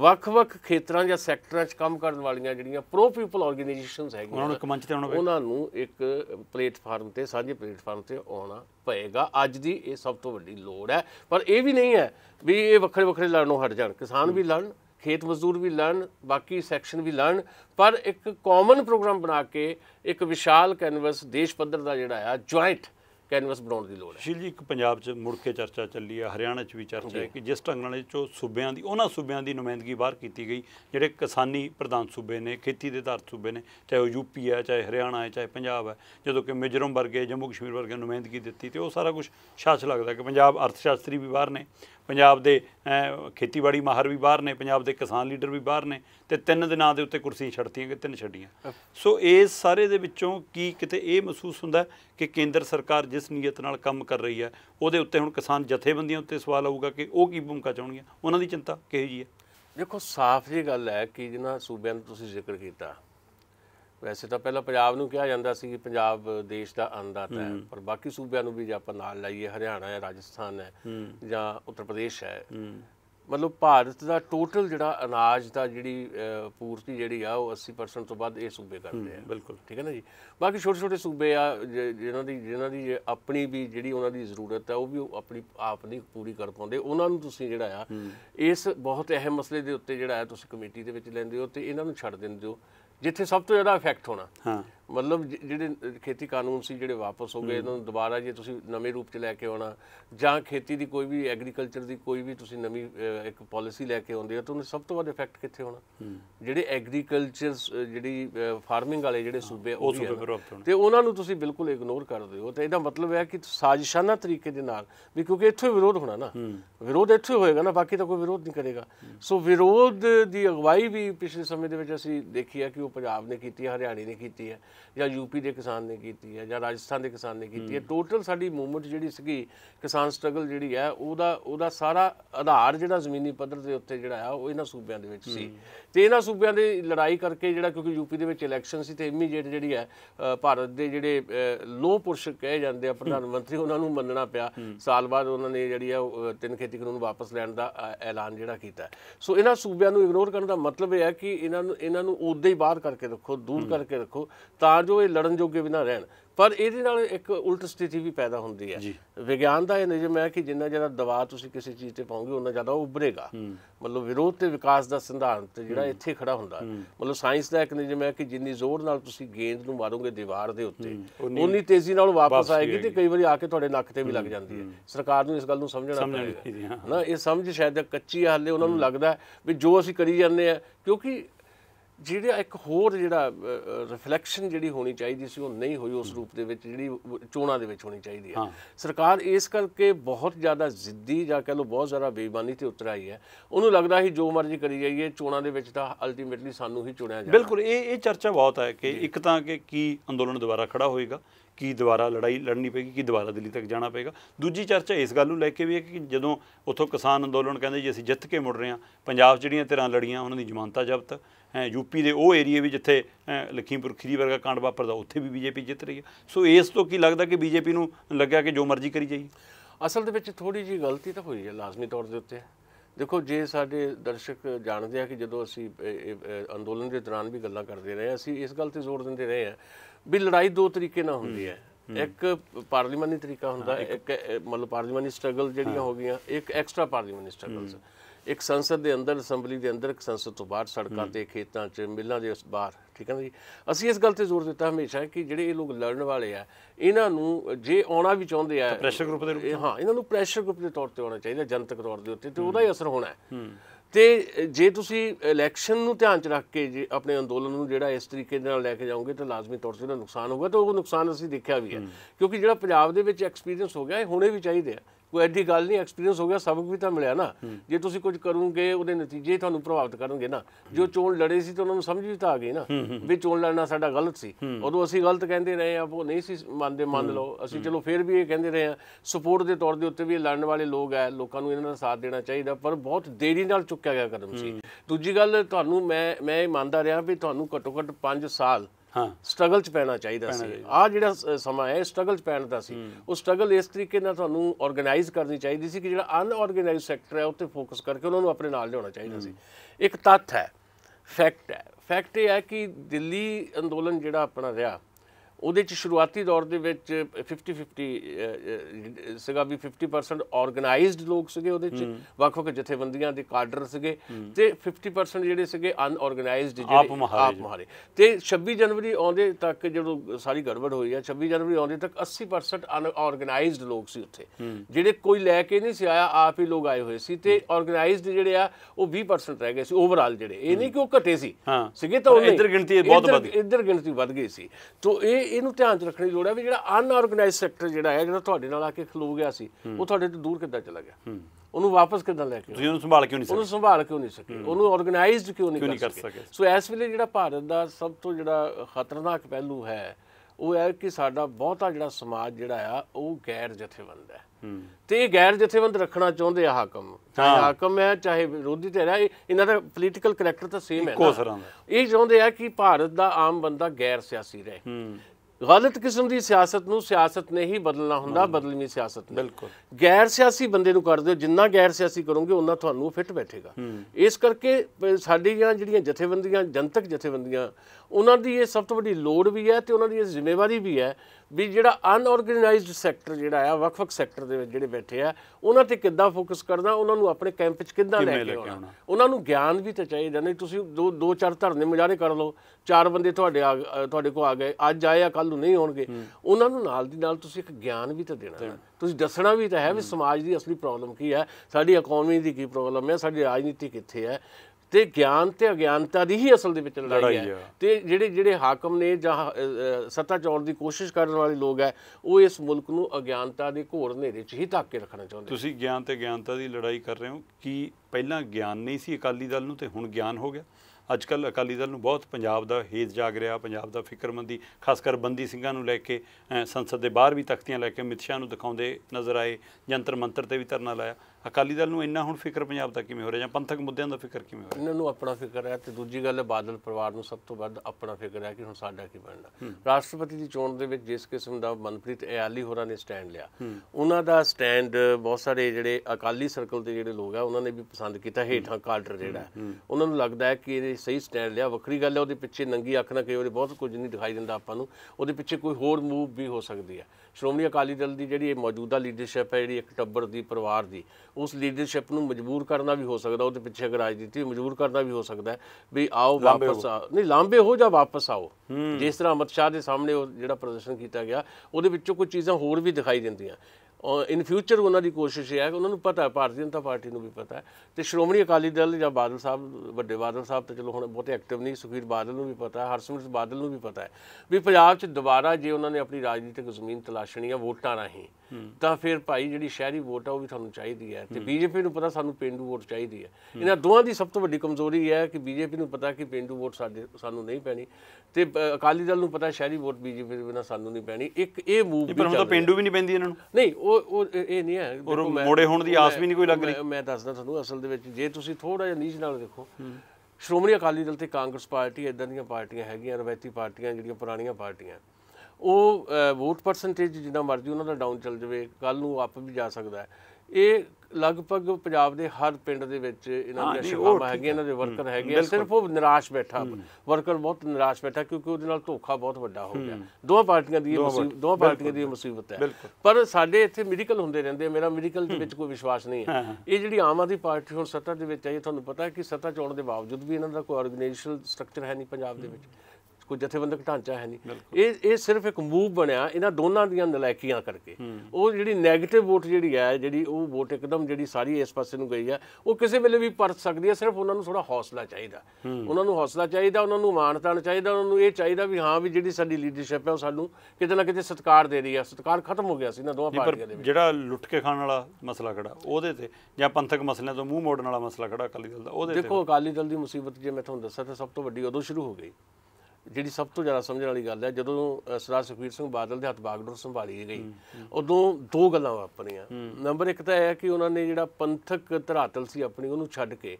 S2: ਵੱਖ-ਵੱਖ ਖੇਤਰਾਂ ਜਾਂ ਸੈਕਟਰਾਂ 'ਚ ਕੰਮ ਕਰਨ ਵਾਲੀਆਂ ਜਿਹੜੀਆਂ ਪ੍ਰੋ ਪੀਪਲ ਆਰਗੇਨਾਈਜੇਸ਼ਨਸ ਹੈਗੀਆਂ ਉਹਨਾਂ ਨੂੰ ਇੱਕ ਮੰਚ ਤੇ ਆਉਣਾ ਉਹਨਾਂ ਨੂੰ ਇੱਕ ਪਲੇਟਫਾਰਮ ਤੇ ਸਾਂਝੇ ਪਲੇਟਫਾਰਮ ਤੇ ਆਉਣਾ ਪਏਗਾ ਅੱਜ ਦੀ ਇਹ ਸਭ ਤੋਂ ਵੱਡੀ ਲੋੜ ਹੈ ਪਰ ਇਹ ਵੀ ਨਹੀਂ ਹੈ ਵੀ ਇਹ ਵੱਖਰੇ-ਵੱਖਰੇ ਲੜਨੋਂ ਹਟ ਜਾਣ ਕਿਸਾਨ ਵੀ ਲੜਨ ਖੇਤ ਮਜ਼ਦੂਰ ਵੀ ਲੜਨ ਬਾਕੀ ਸੈਕਸ਼ਨ ਵੀ ਲੜਨ ਪਰ ਇੱਕ ਕਾਮਨ ਪ੍ਰੋਗਰਾਮ ਬਣਾ ਕੇ ਇੱਕ ਵਿਸ਼ਾਲ ਕੈਨਵਸ
S1: ਦੇਸ਼ ਪੱਧਰ ਦਾ ਜਿਹੜਾ ਆ ਜੁਆਇੰਟ ਕੈਨਵਸ ਬਣਾਉਣ ਦੀ ਲੋੜ ਹੈ ਸ਼ੀਲ ਜੀ ਇੱਕ ਪੰਜਾਬ 'ਚ ਮੁੜ ਕੇ ਚਰਚਾ ਚੱਲੀ ਆ ਹਰਿਆਣਾ 'ਚ ਵੀ ਚਰਚਾ ਹੈ ਕਿ ਜਿਸ ਢੰਗ ਨਾਲ ਇਹ ਚੋ ਸੂਬਿਆਂ ਦੀ ਉਹਨਾਂ ਸੂਬਿਆਂ ਦੀ ਨੁਮਾਇੰਦਗੀ ਬਾਹਰ ਕੀਤੀ ਗਈ ਜਿਹੜੇ ਕਿਸਾਨੀ ਪ੍ਰਧਾਨ ਸੂਬੇ ਨੇ ਖੇਤੀ ਦੇ ਆਧਾਰਿਤ ਸੂਬੇ ਨੇ ਚਾਹੇ ਉਹ ਯੂਪੀ ਹੈ ਚਾਹੇ ਹਰਿਆਣਾ ਹੈ ਚਾਹੇ ਪੰਜਾਬ ਹੈ ਜਦੋਂ ਕਿ ਮਿਜ਼ਰਮ ਵਰਗੇ ਜੰਮੂ ਕਸ਼ਮੀਰ ਵਰਗੇ ਨੁਮਾਇੰਦਗੀ ਦਿੱਤੀ ਤੇ ਉਹ ਸਾਰਾ ਕੁਝ ਸ਼ਾਸ ਲੱਗਦਾ ਕਿ ਪੰਜਾਬ ਅਰਥ ਸ਼ਾਸਤਰੀ ਵੀ ਬਾਹਰ ਨੇ ਪੰਜਾਬ ਦੇ ਖੇਤੀਬਾੜੀ ਮਾਹਰ ਵੀ ਬਾਹਰ ਨੇ ਪੰਜਾਬ ਦੇ ਕਿਸਾਨ ਲੀਡਰ ਵੀ ਬਾਹਰ ਨੇ ਤੇ ਤਿੰਨ ਦਿਨਾਂ ਦੇ ਉੱਤੇ ਕੁਰਸੀਆਂ ਛੱਡਤੀਆਂ ਕਿ ਤਿੰਨ ਛੱਡੀਆਂ ਸੋ ਇਹ ਸਾਰੇ ਦੇ ਵਿੱਚੋਂ ਕੀ ਕਿਤੇ ਇਹ ਮਹਿਸੂਸ ਹੁੰਦਾ ਕਿ ਕੇਂਦਰ ਸਰਕਾਰ ਜਿਸ ਜਿਸ ਨੀਅਤ ਨਾਲ ਕੰਮ ਕਰ ਰਹੀ ਹੈ ਉਹਦੇ ਉੱਤੇ ਹੁਣ ਕਿਸਾਨ ਜਥੇਬੰਦੀਆਂ ਉੱਤੇ ਸਵਾਲ ਆਊਗਾ ਕਿ ਉਹ ਕੀ ਭੂਮਿਕਾ ਚਾਹਣਗੀਆਂ ਉਹਨਾਂ ਦੀ ਚਿੰਤਾ ਕਿਹੋ ਜੀ ਹੈ ਦੇਖੋ ਸਾਫ਼ ਜੀ ਗੱਲ ਹੈ
S2: ਕਿ ਜਿਨ੍ਹਾਂ ਸੂਬਿਆਂ ਨੂੰ ਤੁਸੀਂ ਜ਼ਿਕਰ ਕੀਤਾ ਵੈਸੇ ਤਾਂ ਪਹਿਲਾਂ ਪੰਜਾਬ ਨੂੰ ਕਿਹਾ ਜਾਂਦਾ ਸੀ ਕਿ ਪੰਜਾਬ ਦੇਸ਼ ਦਾ ਅੰਨਦਾਤਾ ਹੈ ਪਰ ਬਾਕੀ ਸੂਬਿਆਂ ਨੂੰ ਵੀ ਜੇ ਆਪਾਂ ਨਾਲ ਲਾਈਏ ਹਰਿਆਣਾ ਹੈ ਰਾਜਸਥਾਨ ਹੈ ਜਾਂ ਉੱਤਰ ਪ੍ਰਦੇਸ਼ ਹੈ ਮਤਲਬ ਭਾਰਤ ਦਾ ਟੋਟਲ ਜਿਹੜਾ ਅਨਾਜ ਦਾ ਜਿਹੜੀ ਪੂਰਤੀ ਜਿਹੜੀ ਆ ਉਹ 80% ਤੋਂ ਵੱਧ ਇਹ ਸੂਬੇ ਕਰਦੇ ਆ ਬਿਲਕੁਲ ਠੀਕ ਹੈ ਨਾ ਜੀ ਬਾਕੀ ਛੋਟੇ ਛੋਟੇ ਸੂਬੇ ਆ ਜਿਨ੍ਹਾਂ ਦੀ ਜਿਨ੍ਹਾਂ ਦੀ ਆਪਣੀ ਵੀ ਜਿਹੜੀ ਉਹਨਾਂ ਦੀ ਜ਼ਰੂਰਤ ਆ ਉਹ ਵੀ ਆਪਣੀ ਆਪ ਨਹੀਂ ਪੂਰੀ ਕਰ ਪਾਉਂਦੇ ਉਹਨਾਂ ਨੂੰ ਤੁਸੀਂ ਜਿਹੜਾ ਆ ਇਸ ਬਹੁਤ ਅਹਿਮ ਮਸਲੇ ਦੇ ਉੱਤੇ ਜਿਹੜਾ ਆ ਤੁਸੀਂ ਕਮੇਟੀ ਦੇ ਵਿੱਚ ਲੈਂਦੇ ਹੋ ਤੇ ਇਹਨਾਂ ਨੂੰ ਛੱਡ ਦਿੰਦੇ ਹੋ ਜਿੱਥੇ ਸਭ ਤੋਂ ਜ਼ਿਆਦਾ ਇਫੈਕਟ ਹੋਣਾ ਹਾਂ ਮਤਲਬ ਜਿਹੜੇ ਖੇਤੀ ਕਾਨੂੰਨ ਸੀ ਜਿਹੜੇ ਵਾਪਸ ਹੋ ਗਏ ਇਹਨਾਂ ਨੂੰ ਦੁਬਾਰਾ ਜੇ ਤੁਸੀਂ ਨਵੇਂ ਰੂਪ 'ਚ ਲੈ ਕੇ ਆਉਣਾ ਜਾਂ ਖੇਤੀ ਦੀ ਕੋਈ ਵੀ ਐਗਰੀਕਲਚਰ ਦੀ ਕੋਈ ਵੀ ਤੁਸੀਂ ਨਵੀਂ ਇੱਕ ਪਾਲਿਸੀ ਲੈ ਕੇ ਆਉਂਦੇ ਹੋ ਤਾਂ ਉਹਨੇ ਸਭ ਤੋਂ ਵੱਧ ਇਫੈਕਟ ਕਿੱਥੇ ਹੋਣਾ ਜਿਹੜੇ ਐਗਰੀਕਲਚਰ ਜਿਹੜੀ ਫਾਰਮਿੰਗ ਵਾਲੇ ਜਿਹੜੇ ਸੂਬੇ ਉਹ ਸੂਬੇ ਤੇ ਉਹਨਾਂ ਨੂੰ ਤੁਸੀਂ ਬਿਲਕੁਲ ਇਗਨੋਰ ਕਰਦੇ ਹੋ ਤੇ ਇਹਦਾ ਮਤਲਬ ਹੈ ਕਿ ਸਾਜ਼ਿਸ਼ਾਨਾ ਤਰੀਕੇ ਦੇ ਨਾਲ ਵੀ ਕਿਉਂਕਿ ਇੱਥੇ ਵਿਰੋਧ ਹੋਣਾ ਨਾ ਵਿਰੋਧ ਇੱਥੇ ਹੋਏਗਾ ਨਾ ਬਾਕੀ ਤਾਂ ਕੋਈ ਵਿਰੋਧ ਨਹੀਂ ਕਰੇਗਾ ਸੋ ਵਿਰੋਧ ਦੀ ਅਗਵਾਈ ਵੀ ਪਿਛਲੇ ਸਮੇਂ ਦੇ ਵਿੱਚ ਅਸੀਂ ਦੇਖੀ ਕਿ ਉਹ ਪੰਜਾਬ ਨੇ ਕੀਤੀ ਹਰਿਆਣੇ ਨੇ ਕੀਤੀ ਹੈ ਜਾਂ ਯੂਪੀ ਦੇ ਕਿਸਾਨ ਨੇ ਕੀਤੀ ਹੈ ਜਾਂ ਰਾਜਸਥਾਨ ਦੇ ਕਿਸਾਨ ਨੇ ਕੀਤੀ ਹੈ ਟੋਟਲ ਸਾਡੀ ਮੂਵਮੈਂਟ ਜਿਹੜੀ ਸੀਗੀ ਕਿਸਾਨ ਸਟਰਗਲ ਜਿਹੜੀ ਹੈ ਉਹਦਾ ਉਹਦਾ ਸਾਰਾ ਆਧਾਰ ਜਿਹੜਾ ਜ਼ਮੀਨੀ ਪੱਧਰ ਦੇ ਉੱਤੇ ਜਿਹੜਾ ਆ ਉਹ ਇਹਨਾਂ ਸੂਬਿਆਂ ਦੇ ਵਿੱਚ ਸੀ ਤੇ ਇਹਨਾਂ ਸੂਬਿਆਂ ਦੇ ਲੜਾਈ ਕਰਕੇ ਜਿਹੜਾ ਕਿਉਂਕਿ ਯੂਪੀ ਦੇ ਵਿੱਚ ਇਲੈਕਸ਼ਨ ਸੀ ਤੇ ਇਮੀਡੀਏਟ ਜਿਹੜੀ ਹੈ ਭਾਰਤ ਦੇ ਜਿਹੜੇ ਲੋ ਪੁਰਸ਼ ਕਹੇ ਜਾਂਦੇ ਆ ਪ੍ਰਧਾਨ ਮੰਤਰੀ ਉਹਨਾਂ ਨੂੰ ਮੰਨਣਾ ਪਿਆ ਸਾਲ ਬਾਅਦ ਉਹਨਾਂ ਨੇ ਜਿਹੜੀ ਆ ਤਿੰਨ ਖੇਤੀ ਕਾਨੂੰਨ ਵਾਪਸ ਲੈਣ ਦਾ ਐਲਾਨ ਜਿਹੜਾ ਕੀਤਾ ਸੋ ਇਹਨਾਂ ਸੂਬਿਆਂ ਨੂੰ ਇਗਨੋਰ ਕਰਨ ਦਾ ਮਤਲਬ ਇਹ ਹੈ ਕਿ ਇਹਨਾਂ ਨੂੰ ਇਹਨਾਂ ਨੂੰ ਉਦੋਂ ਹੀ ਬਾਹਰ ਕਰਕੇ ਰੱਖੋ ਦੂਰ ਕਰਕੇ ਰੱਖੋ ਤਾਂ ਜੋ ਇਹ ਲੜਨ ਜੋਗੇ ਵੀ ਨਾ ਰਹਿਣ ਪਰ ਇਹਦੇ ਨਾਲ ਇੱਕ ਉਲਟ ਸਥਿਤੀ ਵੀ ਪੈਦਾ ਹੁੰਦੀ ਹੈ ਵਿਗਿਆਨ ਦਾ ਇਹ ਨਿਯਮ ਹੈ ਕਿ ਜਿੰਨਾ ਜ਼ਿਆਦਾ ਦਬਾਅ ਤੁਸੀਂ ਕਿਸੇ ਚੀਜ਼ ਤੇ ਪਾਉਂਗੇ ਉਹਨਾਂ ਜ਼ਿਆਦਾ ਉੱਭਰੇਗਾ ਮਤਲਬ ਵਿਰੋਧ ਤੇ ਵਿਕਾਸ ਦਾ ਸਿਧਾਂਤ ਜਿਹੜਾ ਇੱਥੇ ਖੜਾ ਹੁੰਦਾ ਮਤਲਬ ਸਾਇੰਸ ਦਾ ਇੱਕ ਨਿਯਮ ਹੈ ਕਿ ਜਿੰਨੀ ਜ਼ੋਰ ਨਾਲ ਤੁਸੀਂ ਗੇਂਦ ਨੂੰ ਮਾਰੋਗੇ ਦੀਵਾਰ ਦੇ ਉੱਤੇ ਉਨੀ ਤੇਜ਼ੀ ਨਾਲ ਵਾਪਸ ਆਏਗੀ ਤੇ ਕਈ ਵਾਰੀ ਆ ਕੇ ਤੁਹਾਡੇ ਨੱਕ ਤੇ ਵੀ ਲੱਗ ਜਾਂਦੀ ਹੈ ਸਰਕਾਰ ਨੂੰ ਇਸ ਗੱਲ ਨੂੰ ਸਮਝਣਾ ਹੈ ਨਾ ਇਹ ਸਮਝ ਸ਼ਾਇਦ ਕੱਚੀ ਹਾਲੇ ਉਹਨਾਂ ਨੂੰ ਲੱਗਦਾ ਵੀ ਜੋ ਅਸੀਂ ਕਰੀ ਜਾਂਦੇ ਆ ਕਿਉਂਕਿ ਜਿਹੜਾ ਇੱਕ ਹੋਰ ਜਿਹੜਾ ਰਿਫਲੈਕਸ਼ਨ ਜਿਹੜੀ ਹੋਣੀ ਚਾਹੀਦੀ ਸੀ ਉਹ ਨਹੀਂ ਹੋਈ ਉਸ ਰੂਪ ਦੇ ਵਿੱਚ ਜਿਹੜੀ ਚੋਣਾਂ ਦੇ ਵਿੱਚ ਹੋਣੀ ਚਾਹੀਦੀ ਹੈ ਸਰਕਾਰ ਇਸ ਕਰਕੇ ਬਹੁਤ ਜ਼ਿਆਦਾ ਜ਼ਿੱਦੀ ਜਾਂ ਕਹ ਲਓ ਬਹੁਤ ਜ਼ਿਆਦਾ ਬੇਈਮਾਨੀ ਤੇ ਉਤਰ ਆਈ ਹੈ ਉਹਨੂੰ ਲੱਗਦਾ ਸੀ ਜੋ ਮਰਜ਼ੀ ਕਰੀ ਜਾਈਏ ਚੋਣਾਂ ਦੇ ਵਿੱਚ ਤਾਂ
S1: ਅਲਟੀਮੇਟਲੀ ਸਾਨੂੰ ਹੀ ਚੁਣਿਆ ਜਾਣਾ ਬਿਲਕੁਲ ਇਹ ਇਹ ਚਰਚਾ ਬਹੁਤ ਹੈ ਕਿ ਇੱਕ ਤਾਂ ਕਿ ਕੀ ਅੰਦੋਲਨ ਦੁਬਾਰਾ ਖੜਾ ਹੋਏਗਾ ਕੀ ਦੁਬਾਰਾ ਲੜਾਈ ਲੜਨੀ ਪਏਗੀ ਕੀ ਦੁਬਾਰਾ ਦਿੱਲੀ ਤੱਕ ਜਾਣਾ ਪਏਗਾ ਦੂਜੀ ਚਰਚਾ ਇਸ ਗੱਲ ਨੂੰ ਲੈ ਕੇ ਵੀ ਹੈ ਕਿ ਜਦੋਂ ਉੱਥੋਂ ਕਿਸਾਨ ਅੰਦੋਲਨ ਕਹਿੰਦੇ ਜੀ ਅਸੀਂ ਜਿੱਤ ਕੇ ਮੁੜ ਰਹੇ ਹਾਂ ਪੰਜਾਬ ਜਿਹੜੀਆਂ ਤੇਰਾਂ ਲੜੀਆਂ ਉਹਨਾਂ ਦੀ ਜ਼ਮਾਨਤਾ ਜ਼ਬਤ ਯੂਪੀ ਦੇ ਉਹ ਏਰੀਆ ਵੀ ਜਿੱਥੇ ਲਖੀਮਪੁਰ ਖੀਰੀ ਵਰਗਾ ਕਾਂਡ ਵਾਪਰਦਾ ਉੱਥੇ ਵੀ ਬੀਜੇਪੀ ਜਿੱਤ ਰਹੀ ਹੈ ਸੋ ਇਸ ਤੋਂ ਕੀ ਲੱਗਦਾ ਕਿ ਬੀਜੇਪੀ ਨੂੰ ਲੱਗਿਆ ਕਿ ਜੋ ਮਰਜ਼ੀ ਕਰੀ ਜਾਈ ਅਸਲ ਦੇ ਵਿੱਚ ਥੋੜੀ ਜੀ ਗਲਤੀ ਤਾਂ
S2: ਹੋਈ ਹੈ ਲਾਜ਼ਮੀ ਤੌਰ ਦੇ ਉੱਤੇ ਦੇਖੋ ਜੇ ਸਾਡੇ ਦਰਸ਼ਕ ਜਾਣਦੇ ਆ ਕਿ ਜਦੋਂ ਅਸੀਂ ਅੰਦੋਲਨ ਦੇ ਦੌਰਾਨ ਵੀ ਗੱਲਾਂ ਕਰਦੇ ਰਹੇ ਅਸੀਂ ਇਸ ਗੱਲ ਤੇ ਜ਼ੋਰ ਦਿੰਦੇ ਰਹੇ ਆ ਵੀ ਲੜਾਈ ਦੋ ਤਰੀਕੇ ਨਾਲ ਹੁੰਦੀ ਹੈ ਇੱਕ ਪਾਰਲੀਮਾਨੀ ਤਰੀਕਾ ਹੁੰਦਾ ਇੱਕ ਮਤਲਬ ਪਾਰਲੀਮਾਨੀ ਸਟਰਗਲ ਜਿਹੜੀਆਂ ਹੋ ਗਈਆਂ ਇੱਕ ਐਕਸਟਰਾ ਪਾਰਲੀਮਾਨੀ ਸਟਰਗਲਸ ਇੱਕ ਸੰਸਦ ਦੇ ਅੰਦਰ ਅਸੈਂਬਲੀ ਦੇ ਅੰਦਰ ਇੱਕ ਸੰਸਦ ਤੋਂ ਬਾਹਰ ਸੜਕਾਂ ਤੇ ਖੇਤਾਂ 'ਚ ਮਿਲਾਂ ਦੇ ਬਾਹਰ ਠੀਕ ਹੈ ਨਾ ਜੀ ਅਸੀਂ ਇਸ ਗੱਲ ਤੇ ਜ਼ੋਰ ਦਿੱਤਾ ਹਮੇਸ਼ਾ ਕਿ ਜਿਹੜੇ ਇਹ ਲੋਕ ਲੜਨ ਵਾਲੇ ਆ ਇਹਨਾਂ ਨੂੰ ਜੇ ਆਉਣਾ ਵੀ ਚਾਹੁੰਦੇ ਆ ਪ੍ਰੈਸ਼ਰ ਗਰੁੱਪ ਦੇ ਰੂਪ ਹਾਂ ਇਹਨਾਂ ਨੂੰ ਪ੍ਰੈਸ਼ਰ ਗਰੁੱਪ ਦੇ ਤੌਰ ਤੇ ਆਉਣਾ ਚਾਹੀਦਾ ਜਨਤਕ ਤੌਰ ਦੇ ਉੱਤੇ ਤੇ ਉਹਦਾ ਹੀ ਅਸਰ ਹੋਣਾ ਹੈ ਤੇ ਜੇ ਤੁਸੀਂ ਇਲੈਕਸ਼ਨ ਨੂੰ ਧਿਆਨ ਚ ਰੱਖ ਕੇ ਜੇ ਆਪਣੇ ਅੰਦੋਲਨ ਨੂੰ ਜਿਹੜਾ ਇਸ ਤਰੀਕੇ ਨਾਲ ਲੈ ਕੇ ਜਾਓਗੇ ਤਾਂ ਲਾਜ਼ਮੀ ਤੌਰ ਤੇ ਉਹਦਾ ਨੁਕਸਾਨ ਹੋਊਗਾ ਤੇ ਉਹ ਨੁਕਸਾਨ ਅਸੀਂ ਦੇਖਿਆ ਵੀ ਹੈ ਕਿਉਂਕਿ ਜਿਹੜਾ ਪੰਜਾਬ ਦੇ ਵਿੱਚ ਐਕਸਪੀਰੀਅੰਸ ਹੋ ਗਿਆ ਇਹ ਹੋਣੇ ਵੀ ਚਾਹੀਦੇ ਆ ਕੋਈ ਐਡੀ ਗੱਲ ਨਹੀਂ ਐਕਸਪੀਰੀਅੰਸ ਹੋ ਗਿਆ ਸਬਕ ਵੀ ਤਾਂ ਮਿਲਿਆ ਨਾ ਜੇ ਤੁਸੀਂ ਕੁਝ ਕਰੋਗੇ ਉਹਦੇ ਨਤੀਜੇ ਤੁਹਾਨੂੰ ਪ੍ਰਭਾਵਿਤ ਕਰਨਗੇ ਨਾ ਜੋ ਚੋਣ ਲੜੇ ਸੀ ਤਾਂ ਉਹਨਾਂ ਨੂੰ ਸਮਝ ਵੀ ਤਾਂ ਆ ਗਈ ਨਾ ਵੀ ਚੋਣ ਲੜਨਾ ਸਾਡਾ ਗਲਤ ਸੀ ਉਦੋਂ ਅਸੀਂ ਗਲਤ ਕਹਿੰਦੇ ਰਹੇ ਆ ਉਹ ਨਹੀਂ ਸੀ ਮੰਨਦੇ ਮੰਨ ਲਓ ਅਸੀਂ ਚਲੋ ਫਿਰ ਵੀ ਇਹ ਕਹਿੰਦੇ ਰਹੇ ਆ ਸਪੋਰਟ ਦੇ ਤੌਰ ਦੇ ਉੱਤੇ ਵੀ ਲੜਨ ਵਾਲੇ ਲੋਕ ਆ ਲੋਕਾਂ ਨੂੰ ਇਹਨਾਂ ਦਾ ਸਾਥ ਦੇਣਾ ਚਾਹੀਦਾ ਪਰ ਬਹੁਤ ਦੇਰੀ ਨਾਲ ਚੁੱਕਿਆ ਗਿਆ ਕਦਮ ਸੀ ਦੂਜੀ ਗੱਲ ਤੁਹਾਨੂੰ ਮੈਂ ਮੈਂ ਇਹ ਮੰਨਦਾ ਰਿਹਾ ਵੀ ਤੁਹਾਨੂੰ ਘੱਟੋ ਘੱਟ 5 ਸਾਲ ਹਾਂ ਸਟਰਗਲ ਚ ਪੈਣਾ ਚਾਹੀਦਾ ਸੀ ਆ ਜਿਹੜਾ ਸਮਾਂ ਹੈ ਸਟਰਗਲ ਚ ਪੈਣ ਦਾ ਸੀ ਉਹ ਸਟਰਗਲ ਇਸ ਤਰੀਕੇ ਨਾਲ ਤੁਹਾਨੂੰ ਆਰਗੇਨਾਈਜ਼ ਕਰਨੀ ਚਾਹੀਦੀ ਸੀ ਕਿ ਜਿਹੜਾ ਅਨਆਰਗੇਨਾਈਜ਼ ਸੈਕਟਰ ਹੈ ਉੱਤੇ ਫੋਕਸ ਕਰਕੇ ਉਹਨਾਂ ਨੂੰ ਆਪਣੇ ਨਾਲ ਲਿਆਉਣਾ ਚਾਹੀਦਾ ਸੀ ਇੱਕ ਤੱਥ ਹੈ ਫੈਕਟ ਹੈ ਫੈਕਟ ਇਹ ਹੈ ਕਿ ਦਿੱਲੀ ਅੰਦੋਲਨ ਜਿਹੜਾ ਆਪਣਾ ਰਿਹਾ ਉਹਦੇ ਚ ਸ਼ੁਰੂਆਤੀ ਦੌਰ ਦੇ ਵਿੱਚ 50 50 ਸਗਾ ਵੀ 50% ਆਰਗੇਨਾਈਜ਼ਡ ਲੋਕ ਸੀਗੇ ਉਹਦੇ ਚ ਵੱਖ ਵੱਖ ਜਥੇਬੰਦੀਆਂ ਦੇ ਕਾਡਰ ਸੀਗੇ ਤੇ 50% ਜਿਹੜੇ ਸੀਗੇ ਅਨਆਰਗੇਨਾਈਜ਼ਡ ਜਿਹੜੇ ਆਪ ਮਹਾਰੇ ਤੇ 26 ਜਨਵਰੀ ਆਉਂਦੇ ਤੱਕ ਜਦੋਂ ਸਾਰੀ ਗੜਬੜ ਹੋਈ ਆ 26 ਜਨਵਰੀ ਆਉਂਦੇ ਤੱਕ 80% ਅਨਆਰਗੇਨਾਈਜ਼ਡ ਲੋਕ ਸੀ ਉੱਥੇ ਜਿਹੜੇ ਕੋਈ ਲੈ ਕੇ ਨਹੀਂ ਸੀ ਆਇਆ ਆਪ ਹੀ ਲੋਕ ਆਏ ਹੋਏ ਸੀ ਤੇ ਆਰਗੇਨਾਈਜ਼ਡ ਜਿਹੜੇ ਆ ਉਹ 20% ਰਹਿ ਗਏ ਸੀ ਓਵਰਆਲ ਜਿਹੜੇ ਇਹ ਨਹੀਂ ਕਿ ਉਹ ਘਟੇ ਸੀ ਸੀਗੇ ਤਾਂ ਉਹ ਇੱਧਰ ਗਿਣਤੀ ਬਹੁਤ ਵੱਧ ਗਈ ਇੱਧਰ ਗਿਣਤੀ ਵੱਧ ਗਈ ਸੀ ਤੋਂ ਇਹ ਇਹਨੂੰ ਧਿਆਨ 'ਚ ਰੱਖਣ ਦੀ ਲੋੜ ਹੈ ਵੀ ਜਿਹੜਾ ਅਨਆਰਗੇਨਾਈਜ਼ਡ ਸੈਕਟਰ ਜਿਹੜਾ ਹੈ ਜਿਹੜਾ ਤੁਹਾਡੇ ਨਾਲ ਆ ਕੇ ਖਲੋ ਗਿਆ ਸੀ ਉਹ ਤੁਹਾਡੇ ਤੋਂ ਦੂਰ ਕਿੱਦਾਂ ਚਲਾ ਗਿਆ ਉਹਨੂੰ ਵਾਪਸ ਕਿੱਦਾਂ ਲੈ ਕੇ ਤੁਸੀਂ ਉਹਨੂੰ ਸੰਭਾਲ ਕਿਉਂ ਨਹੀਂ ਸਕੇ ਉਹਨੂੰ ਸੰਭਾਲ ਕਿਉਂ ਨਹੀਂ ਸਕੇ ਉਹਨੂੰ ਆਰਗੇਨਾਈਜ਼ਡ ਕਿਉਂ ਨਹੀਂ ਕਰ ਸਕੇ ਸੋ ਇਸ ਵੇਲੇ ਜਿਹੜਾ ਭਾਰਤ ਦਾ ਸਭ ਤੋਂ ਜਿਹੜਾ ਖਤਰਨਾਕ ਪਹਿਲੂ ਹੈ ਉਹ ਹੈ ਕਿ ਸਾਡਾ ਬਹੁਤਾ ਜਿਹੜਾ ਸਮਾਜ ਜਿਹੜਾ ਆ ਉਹ ਗੈਰ ਜਥੇਬੰਦ ਹੈ ਤੇ ਇਹ ਗੈਰ ਜਥੇਬੰਦ ਰੱਖਣਾ ਚਾਹੁੰਦੇ ਆ ਹਾਕਮ ਚਾਹੇ ਹਾਕਮ ਹੈ ਚਾਹੇ ਵਿਰੋਧੀ ਧਿਰ ਹੈ ਇਹਨਾਂ ਦਾ ਪੋਲੀਟੀਕਲ ਕੈਰੈਕਟਰ ਤਾਂ ਸੇਮ ਹੈ ਇਹ ਚਾਹੁੰਦੇ ਆ ਕਿ ਭਾਰਤ ਦਾ ਆਮ ਬੰਦਾ ਗੈਰ ਸਿਆਸੀ ਰਹੇ ਗਲਤ ਕਿਸਮ ਦੀ ਸਿਆਸਤ ਨੂੰ ਸਿਆਸਤ ਨੇ ਹੀ ਬਦਲਣਾ ਹੁੰਦਾ ਬਦਲਣੀ ਸਿਆਸਤ ਨੇ ਬਿਲਕੁਲ ਗੈਰ ਸਿਆਸੀ ਬੰਦੇ ਨੂੰ ਕਰ ਦਿਓ ਜਿੰਨਾ ਗੈਰ ਸਿਆਸੀ ਕਰੋਗੇ ਉਹਨਾਂ ਤੁਹਾਨੂੰ ਫਿੱਟ ਬੈਠੇਗਾ ਇਸ ਕਰਕੇ ਸਾਡੀਆਂ ਜਿਹੜੀਆਂ ਜਥੇਬੰਦੀਆਂ ਜਨਤਕ ਜਥੇਬੰਦੀਆਂ ਉਹਨਾਂ ਦੀ ਇਹ ਸਭ ਤੋਂ ਵੱਡੀ ਲੋੜ ਵੀ ਹੈ ਤੇ ਉਹਨਾਂ ਦੀ ਇਹ ਜ਼ਿੰਮੇਵਾਰੀ ਵੀ ਹੈ ਵੀ ਜਿਹੜਾ ਅਨਆਰਗੇਨਾਈਜ਼ਡ ਸੈਕਟਰ ਜਿਹੜਾ ਆ ਵੱਖ-ਵੱਖ ਸੈਕਟਰ ਦੇ ਵਿੱਚ ਜਿਹੜੇ ਬੈਠੇ ਆ ਉਹਨਾਂ ਤੇ ਕਿੱਦਾਂ ਫੋਕਸ ਕਰਨਾ ਉਹਨਾਂ ਨੂੰ ਆਪਣੇ ਕੈਂਪ ਵਿੱਚ ਕਿੱਦਾਂ ਲੈ ਕੇ ਆਉਣਾ ਉਹਨਾਂ ਨੂੰ ਗਿਆਨ ਵੀ ਤਾਂ ਚਾਹੀਦਾ ਨਹੀਂ ਤੁਸੀਂ ਦੋ ਦੋ ਚਾਰ ਧਰਨੇ ਮੁਜਾਰੇ ਕਰ ਲਓ ਚਾਰ ਬੰਦੇ ਤੁਹਾਡੇ ਤੁਹਾਡੇ ਕੋ ਆ ਗਏ ਅੱਜ ਆਏ ਆ ਕੱਲ ਨੂੰ ਨਹੀਂ ਹੋਣਗੇ ਉਹਨਾਂ ਨੂੰ ਨਾਲ ਦੀ ਨਾਲ ਤੁਸੀਂ ਇੱਕ ਗਿਆਨ ਵੀ ਤਾਂ ਦੇਣਾ ਤੁਸੀਂ ਦੱਸਣਾ ਵੀ ਤਾਂ ਹੈ ਵੀ ਸਮਾਜ ਦੀ ਅਸਲੀ ਪ੍ਰੋਬਲਮ ਕੀ ਹੈ ਸਾਡੀ ਇਕਨੋਮੀ ਦੀ ਕੀ ਪ੍ਰੋਬਲਮ ਹੈ ਸਾਡੀ ਰਾਜਨੀਤੀ ਕਿੱਥੇ ਹੈ ਤੇ ਗਿਆਨ ਤੇ ਅਗਿਆਨਤਾ ਦੀ ਹੀ ਅਸਲ ਦੇ ਵਿੱਚ ਲੜਾਈ ਹੈ ਤੇ ਜਿਹੜੇ ਜਿਹੜੇ ਹਾਕਮ ਨੇ ਜਾਂ ਸੱਤਾ ਚਾਉਣ ਦੀ ਕੋਸ਼ਿਸ਼ ਕਰਨ ਵਾਲੇ ਲੋਕ ਹੈ ਉਹ ਇਸ ਮੁਲਕ ਨੂੰ ਅਗਿਆਨਤਾ ਦੇ ਘੋਰ ਹਨੇਰੇ 'ਚ ਹੀ ਧੱਕ ਕੇ ਰੱਖਣਾ ਚਾਹੁੰਦੇ
S1: ਤੁਸੀਂ ਗਿਆਨ ਤੇ ਅਗਿਆਨਤਾ ਦੀ ਲੜਾਈ ਕਰ ਰਹੇ ਹੋ ਕਿ ਪਹਿਲਾਂ ਗਿਆਨ ਨਹੀਂ ਸੀ ਅਕਾਲੀ ਦਲ ਨੂੰ ਤੇ ਹੁਣ ਗਿਆਨ ਹੋ ਗਿਆ ਅੱਜ ਕੱਲ ਅਕਾਲੀ ਦਲ ਨੂੰ ਬਹੁਤ ਪੰਜਾਬ ਦਾ ਹੇਜ ਜਾਗ ਰਿਹਾ ਪੰਜਾਬ ਦਾ ਫਿਕਰਮੰਦੀ ਖਾਸ ਕਰ ਬੰਦੀ ਸਿੰਘਾਂ ਨੂੰ ਲੈ ਕੇ ਸੰਸਦ ਦੇ ਬਾਹਰ ਵੀ ਤਖਤੀਆਂ ਲੈ ਕੇ ਮਿਤ ਨੂੰ ਦਿਖਾਉਂਦੇ ਨਜ਼ਰ ਆਏ ਜੰਤਰ ਮੰਤਰ ਤੇ ਵੀ ਧਰਨਾ ਲਾਇਆ ਅਕਾਲੀ ਦਲ ਨੂੰ ਇੰਨਾ ਹੁਣ ਫਿਕਰ ਪੰਜਾਬ ਦਾ ਕਿਵੇਂ ਹੋ ਰਿਹਾ ਜਾਂ ਪੰਥਕ ਮੁੱਦਿਆਂ ਦਾ ਫਿਕਰ ਕਿਵੇਂ ਹੋ ਰਿਹਾ ਇਹਨਾਂ ਨੂੰ ਆਪਣਾ ਫਿਕਰ ਹੈ ਤੇ ਦੂਜੀ ਗੱਲ
S2: ਹੈ ਬਾਦਲ ਪਰਿਵਾਰ ਨੂੰ ਸਭ ਤੋਂ ਵੱਧ ਆਪਣਾ ਫਿਕਰ ਹੈ ਕਿ ਹੁਣ ਸਾਡਾ ਕੀ ਬਣਨਾ ਰਾਸ਼ਟਰਪਤੀ ਦੀ ਚੋਣ ਦੇ ਵਿੱਚ ਜਿਸ ਕਿਸਮ ਦਾ ਮਨਪ੍ਰੀਤ ਐਲੀ ਹੋਰਾਂ ਨੇ ਸਟੈਂਡ ਲਿਆ ਉਹਨਾਂ ਦਾ ਸਟੈਂਡ ਬਹੁਤ ਸਾਰੇ ਜਿਹੜੇ ਅਕਾਲੀ ਸਰਕਲ ਦੇ ਜਿਹੜੇ ਲੋਕ ਆ ਉਹਨਾਂ ਨੇ ਵੀ ਪਸੰਦ ਕੀਤਾ ਹੇਠਾਂ ਕਾਲਟਰ ਜਿਹੜਾ ਉਹਨਾਂ ਨੂੰ ਲੱਗਦਾ ਹੈ ਕਿ ਇਹ ਸਹੀ ਸਟੈਂਡ ਲਿਆ ਵੱਖਰੀ ਗੱਲ ਹੈ ਉਹਦੇ ਪਿੱਛੇ ਨੰਗੀ ਅੱਖ ਨਾਲ ਕਈ ਵਾਰੀ ਬਹੁਤ ਕੁਝ ਨਹੀਂ ਦਿਖਾਈ ਦਿੰਦਾ ਆਪਾਂ ਨੂੰ ਉਹਦੇ ਪਿੱਛੇ ਕੋਈ ਹੋਰ ਮੂਵ ਵੀ ਹੋ ਸਕਦੀ ਹੈ ਸ਼੍ਰੋਮਣੀ ਅਕਾਲੀ ਦਲ ਦੀ ਜਿਹੜੀ ਇਹ ਮੌਜੂਦਾ ਲੀਡਰਸ਼ਿਪ ਹੈ ਜਿਹੜੀ ਇੱਕ ਟੱਬਰ ਦੀ ਪਰਿਵਾਰ ਦੀ ਉਸ ਲੀਡਰਸ਼ਿਪ ਨੂੰ ਮਜਬੂਰ ਕਰਨਾ ਵੀ ਹੋ ਸਕਦਾ ਉਹਦੇ ਪਿੱਛੇ ਅਗਰ ਰਾਜਨੀਤੀ ਮਜਬੂਰ ਕਰਨਾ ਵੀ ਹੋ ਸਕਦਾ ਵੀ ਆਓ ਵਾਪਸ ਨਹੀਂ ਲਾਂਬੇ ਹੋ ਜਾਂ ਵਾਪਸ ਆਓ ਜਿਸ ਤਰ੍ਹਾਂ ਅਮਰਸ਼ਾਹ ਸ਼ਾਹ ਦੇ ਸਾਹਮਣੇ ਉਹ ਜਿਹੜਾ ਪ੍ਰਦਰਸ਼ਨ ਕੀਤਾ ਗਿਆ ਉਹਦੇ ਵਿੱਚੋਂ ਕੁਝ ਚੀਜ਼ਾਂ ਹੋਰ ਵੀ ਦਿਖਾਈ ਦਿੰਦੀਆਂ ਔਰ ਇਨ ਫਿਊਚਰ ਉਹਨਾਂ ਦੀ ਕੋਸ਼ਿਸ਼ ਇਹ ਹੈ ਕਿ ਉਹਨਾਂ ਨੂੰ ਪਤਾ ਹੈ ਭਾਰਤੀ ਜਨਤਾ ਪਾਰਟੀ ਨੂੰ ਵੀ ਪਤਾ ਹੈ ਤੇ ਸ਼੍ਰੋਮਣੀ ਅਕਾਲੀ ਦਲ ਜਾਂ ਬਾਦਲ ਸਾਹਿਬ ਵੱਡੇ ਬਾਦਲ ਸਾਹਿਬ ਤਾਂ ਚਲੋ ਹੁਣ ਬਹੁਤ ਐਕਟਿਵ ਨਹੀਂ ਸੁਖੀਰ ਬਾਦਲ ਨੂੰ ਵੀ ਪਤਾ ਹੈ ਹਰਸਿਮਰਤ ਬਾਦਲ ਨੂੰ ਵੀ ਪਤਾ ਹੈ ਵੀ ਪੰਜਾਬ 'ਚ ਦੁਬਾਰਾ ਜੇ ਉਹਨਾਂ ਨੇ ਆਪਣੀ ਰਾਜਨੀਤਿਕ ਜ਼ਮੀਨ ਤਲਾਸ਼ਣੀ ਹੈ ਵੋਟਾਂ ਰਾਹੀਂ ਤਾਂ ਫਿਰ ਭਾਈ ਜਿਹੜੀ ਸ਼ਹਿਰੀ ਵੋਟ ਆ ਉਹ ਵੀ ਤੁਹਾਨੂੰ ਚਾਹੀਦੀ ਹੈ ਤੇ ਬੀਜੇਪੀ ਨੂੰ ਪਤਾ ਸਾਨੂੰ ਪਿੰਡੂ ਵੋਟ ਚਾਹੀਦੀ ਹੈ ਇਹਨਾਂ ਦੋਵਾਂ ਦੀ ਸਭ ਤੋਂ ਵੱਡੀ ਕਮਜ਼ੋਰੀ ਹੈ ਕਿ ਬੀਜੇਪੀ ਨੂੰ ਪਤਾ ਕਿ ਪਿੰਡੂ ਵੋਟ ਸਾਡੇ ਸਾਨੂੰ ਨਹੀਂ ਪੈਣੀ ਤੇ ਅਕਾਲੀ ਦਲ ਨੂੰ ਪਤਾ ਸ਼ਹਿਰੀ ਵੋਟ ਬੀਜੇਪੀ ਦੇ ਬਿਨਾ ਸਾਨੂੰ ਨਹੀਂ ਪੈਣੀ ਇੱਕ ਇਹ ਮੂਵ ਵੀ ਚੱਲ ਰਿਹਾ ਪਰ ਹੁਣ ਤਾਂ ਪਿੰਡੂ ਵੀ ਨਹੀਂ ਪੈਂਦੀ ਇਹਨਾਂ ਨੂੰ ਨਹੀਂ ਉਹ ਉਹ ਉਹ ਇਹ ਨਹੀਂ ਹੈ ਉਹ ਮੋੜੇ ਹੋਣ ਦੀ ਆਸ ਵੀ ਨਹੀਂ ਕੋਈ ਲੱਗ ਰਹੀ ਮੈਂ ਦੱਸਦਾ ਤੁਹਾਨੂੰ ਅਸਲ ਦੇ ਵਿੱਚ ਜੇ ਤੁਸੀਂ ਥੋੜਾ ਜਿਹਾ ਨੀਚ ਨਾਲ ਦੇਖੋ ਸ਼੍ਰੋਮਣੀ ਅਕਾਲੀ ਦਲ ਤੇ ਕਾਂਗਰਸ ਪਾਰਟੀ ਇਦਾਂ ਦੀਆਂ ਪਾਰਟੀਆਂ ਹੈਗੀਆਂ ਰਵਾਇਤੀ ਪਾਰਟੀਆਂ ਜਿਹੜੀਆਂ ਪੁਰਾਣੀਆਂ ਪਾਰਟੀਆਂ ਉਹ ਵੋਟ ਪਰਸੈਂਟੇਜ ਜਿੰਨਾ ਮਰਜ਼ੀ ਉਹਨਾਂ ਦਾ ਡਾਊਨ ਚੱਲ ਜਾਵੇ ਕੱਲ ਨੂੰ ਆਪ ਵੀ ਜਾ ਸਕਦਾ ਹੈ ਇਹ ਲਗਭਗ ਪੰਜਾਬ ਦੇ ਹਰ ਪਿੰਡ ਦੇ ਵਿੱਚ ਇਹਨਾਂ ਦੀਆਂ ਸ਼ਿਕਾਇਤਾਂ ਹੈਗੇ ਇਹਨਾਂ ਦੇ ਵਰਕਰ ਹੈਗੇ ਸਿਰਫ ਉਹ ਨਿਰਾਸ਼ ਬੈਠਾ ਵਰਕਰ ਬਹੁਤ ਨਿਰਾਸ਼ ਬੈਠਾ ਕਿਉਂਕਿ ਉਹਦੇ ਨਾਲ ਧੋਖਾ ਬਹੁਤ ਵੱਡਾ ਹੋ ਗਿਆ ਦੋਹਾਂ ਪਾਰਟੀਆਂ ਦੀ ਮੁਸੀਬਤ ਦੋਹਾਂ ਪਾਰਟੀਆਂ ਦੀ ਮੁਸੀਬਤ ਹੈ ਪਰ ਸਾਡੇ ਇੱਥੇ ਮੈਡੀਕਲ ਹੁੰਦੇ ਰਹਿੰਦੇ ਮੇਰਾ ਮੈਡੀਕਲ ਦੇ ਵਿੱਚ ਕੋਈ ਵਿਸ਼ਵਾਸ ਨਹੀਂ ਹੈ ਇਹ ਜਿਹੜੀ ਆਮ ਆਦਮੀ ਪਾਰਟੀ ਹੁਣ ਸੱਤਾ ਦੇ ਵਿੱਚ ਆਈ ਤੁਹਾਨੂੰ ਪਤਾ ਹੈ ਕਿ ਸੱਤਾ ਚੋਣ ਦੇ ਬਾਵਜੂਦ ਵੀ ਇਹਨਾਂ ਦਾ ਕੋਈ ਆਰਗੇਨਾਈਜੇਸ਼ਨਲ ਸਟਰਕਚਰ ਹੈ ਨਹੀਂ ਪੰਜਾਬ ਦੇ ਵਿੱਚ ਕੋਈ ਜਥੇਬੰਦਕ ਢਾਂਚਾ ਹੈ ਨਹੀਂ ਇਹ ਇਹ ਸਿਰਫ ਇੱਕ ਮੂਵ ਬਣਿਆ ਇਹਨਾਂ ਦੋਨਾਂ ਦੀਆਂ ਨਲਾਇਕੀਆਂ ਕਰਕੇ ਉਹ ਜਿਹੜੀ 네ਗੇਟਿਵ ਵੋਟ ਜਿਹੜੀ ਹੈ ਜਿਹੜੀ ਉਹ ਵੋਟ ਇੱਕਦਮ ਜਿਹੜੀ ਸਾਰੀ ਇਸ ਪਾਸੇ ਨੂੰ ਗਈ ਹੈ ਉਹ ਕਿਸੇ ਵੇਲੇ ਵੀ ਪਰਤ ਸਕਦੀ ਹੈ ਸਿਰਫ ਉਹਨਾਂ ਨੂੰ ਥੋੜਾ ਹੌਸਲਾ ਚਾਹੀਦਾ ਉਹਨਾਂ ਨੂੰ ਹੌਸਲਾ ਚਾਹੀਦਾ ਉਹਨਾਂ ਨੂੰ ਮਾਨਤਾਨ ਚਾਹੀਦਾ ਉਹਨਾਂ ਨੂੰ ਇਹ ਚਾਹੀਦਾ ਵੀ ਹਾਂ ਵੀ ਜਿਹੜੀ ਸਾਡੀ ਲੀਡਰਸ਼ਿਪ ਹੈ ਉਹ ਸਾਨੂੰ ਕਿਤੇ ਨਾ ਕਿਤੇ ਸਤਿਕਾਰ ਦੇ ਰਹੀ ਹੈ ਸਤਿਕਾਰ ਖਤਮ ਹੋ ਗਿਆ ਸੀ ਇਹਨਾਂ ਦੋਵਾਂ ਪਾਰਟੀਆਂ ਦੇ ਵਿੱਚ
S1: ਜਿਹੜਾ ਲੁੱਟ ਕੇ ਖਾਣ ਵਾਲਾ ਮਸਲਾ ਖੜਾ ਉਹਦੇ ਤੇ ਜਾਂ ਪੰਥਕ ਮਸਲਿਆਂ ਤੋਂ ਮੂੰਹ ਮੋੜਨ ਵਾਲਾ ਮਸਲਾ ਖੜਾ ਅਕਾਲੀ ਦਲ ਦਾ ਉਹਦੇ ਤੇ ਦੇਖੋ
S2: ਅਕਾਲੀ ਦਲ ਦੀ ਮੁਸੀਬਤ ਜੇ ਮੈਂ ਤੁਹਾਨੂੰ ਦੱਸਾਂ ਤਾਂ ਸਭ ਤੋਂ ਵੱਡੀ ਉਦੋਂ ਸ਼ੁਰੂ ਹੋ ਗਈ ਜਿਹੜੀ ਸਭ ਤੋਂ ਜ਼ਿਆਦਾ ਸਮਝਣ ਵਾਲੀ ਗੱਲ ਹੈ ਜਦੋਂ ਸਰਦਾਰ ਸੁਖਵੀਰ ਸਿੰਘ ਬਾਦਲ ਦੇ ਹੱਥ ਬਾਗਡੋਰ ਸੰਭਾਲੀ ਗਈ ਉਦੋਂ ਦੋ ਗੱਲਾਂ ਆਪਣੀਆਂ ਨੰਬਰ 1 ਤਾਂ ਇਹ ਹੈ ਕਿ ਉਹਨਾਂ ਨੇ ਜਿਹੜਾ ਪੰਥਕ ਧਰਾਤਲ ਸੀ ਆਪਣੀ ਉਹਨੂੰ ਛੱਡ ਕੇ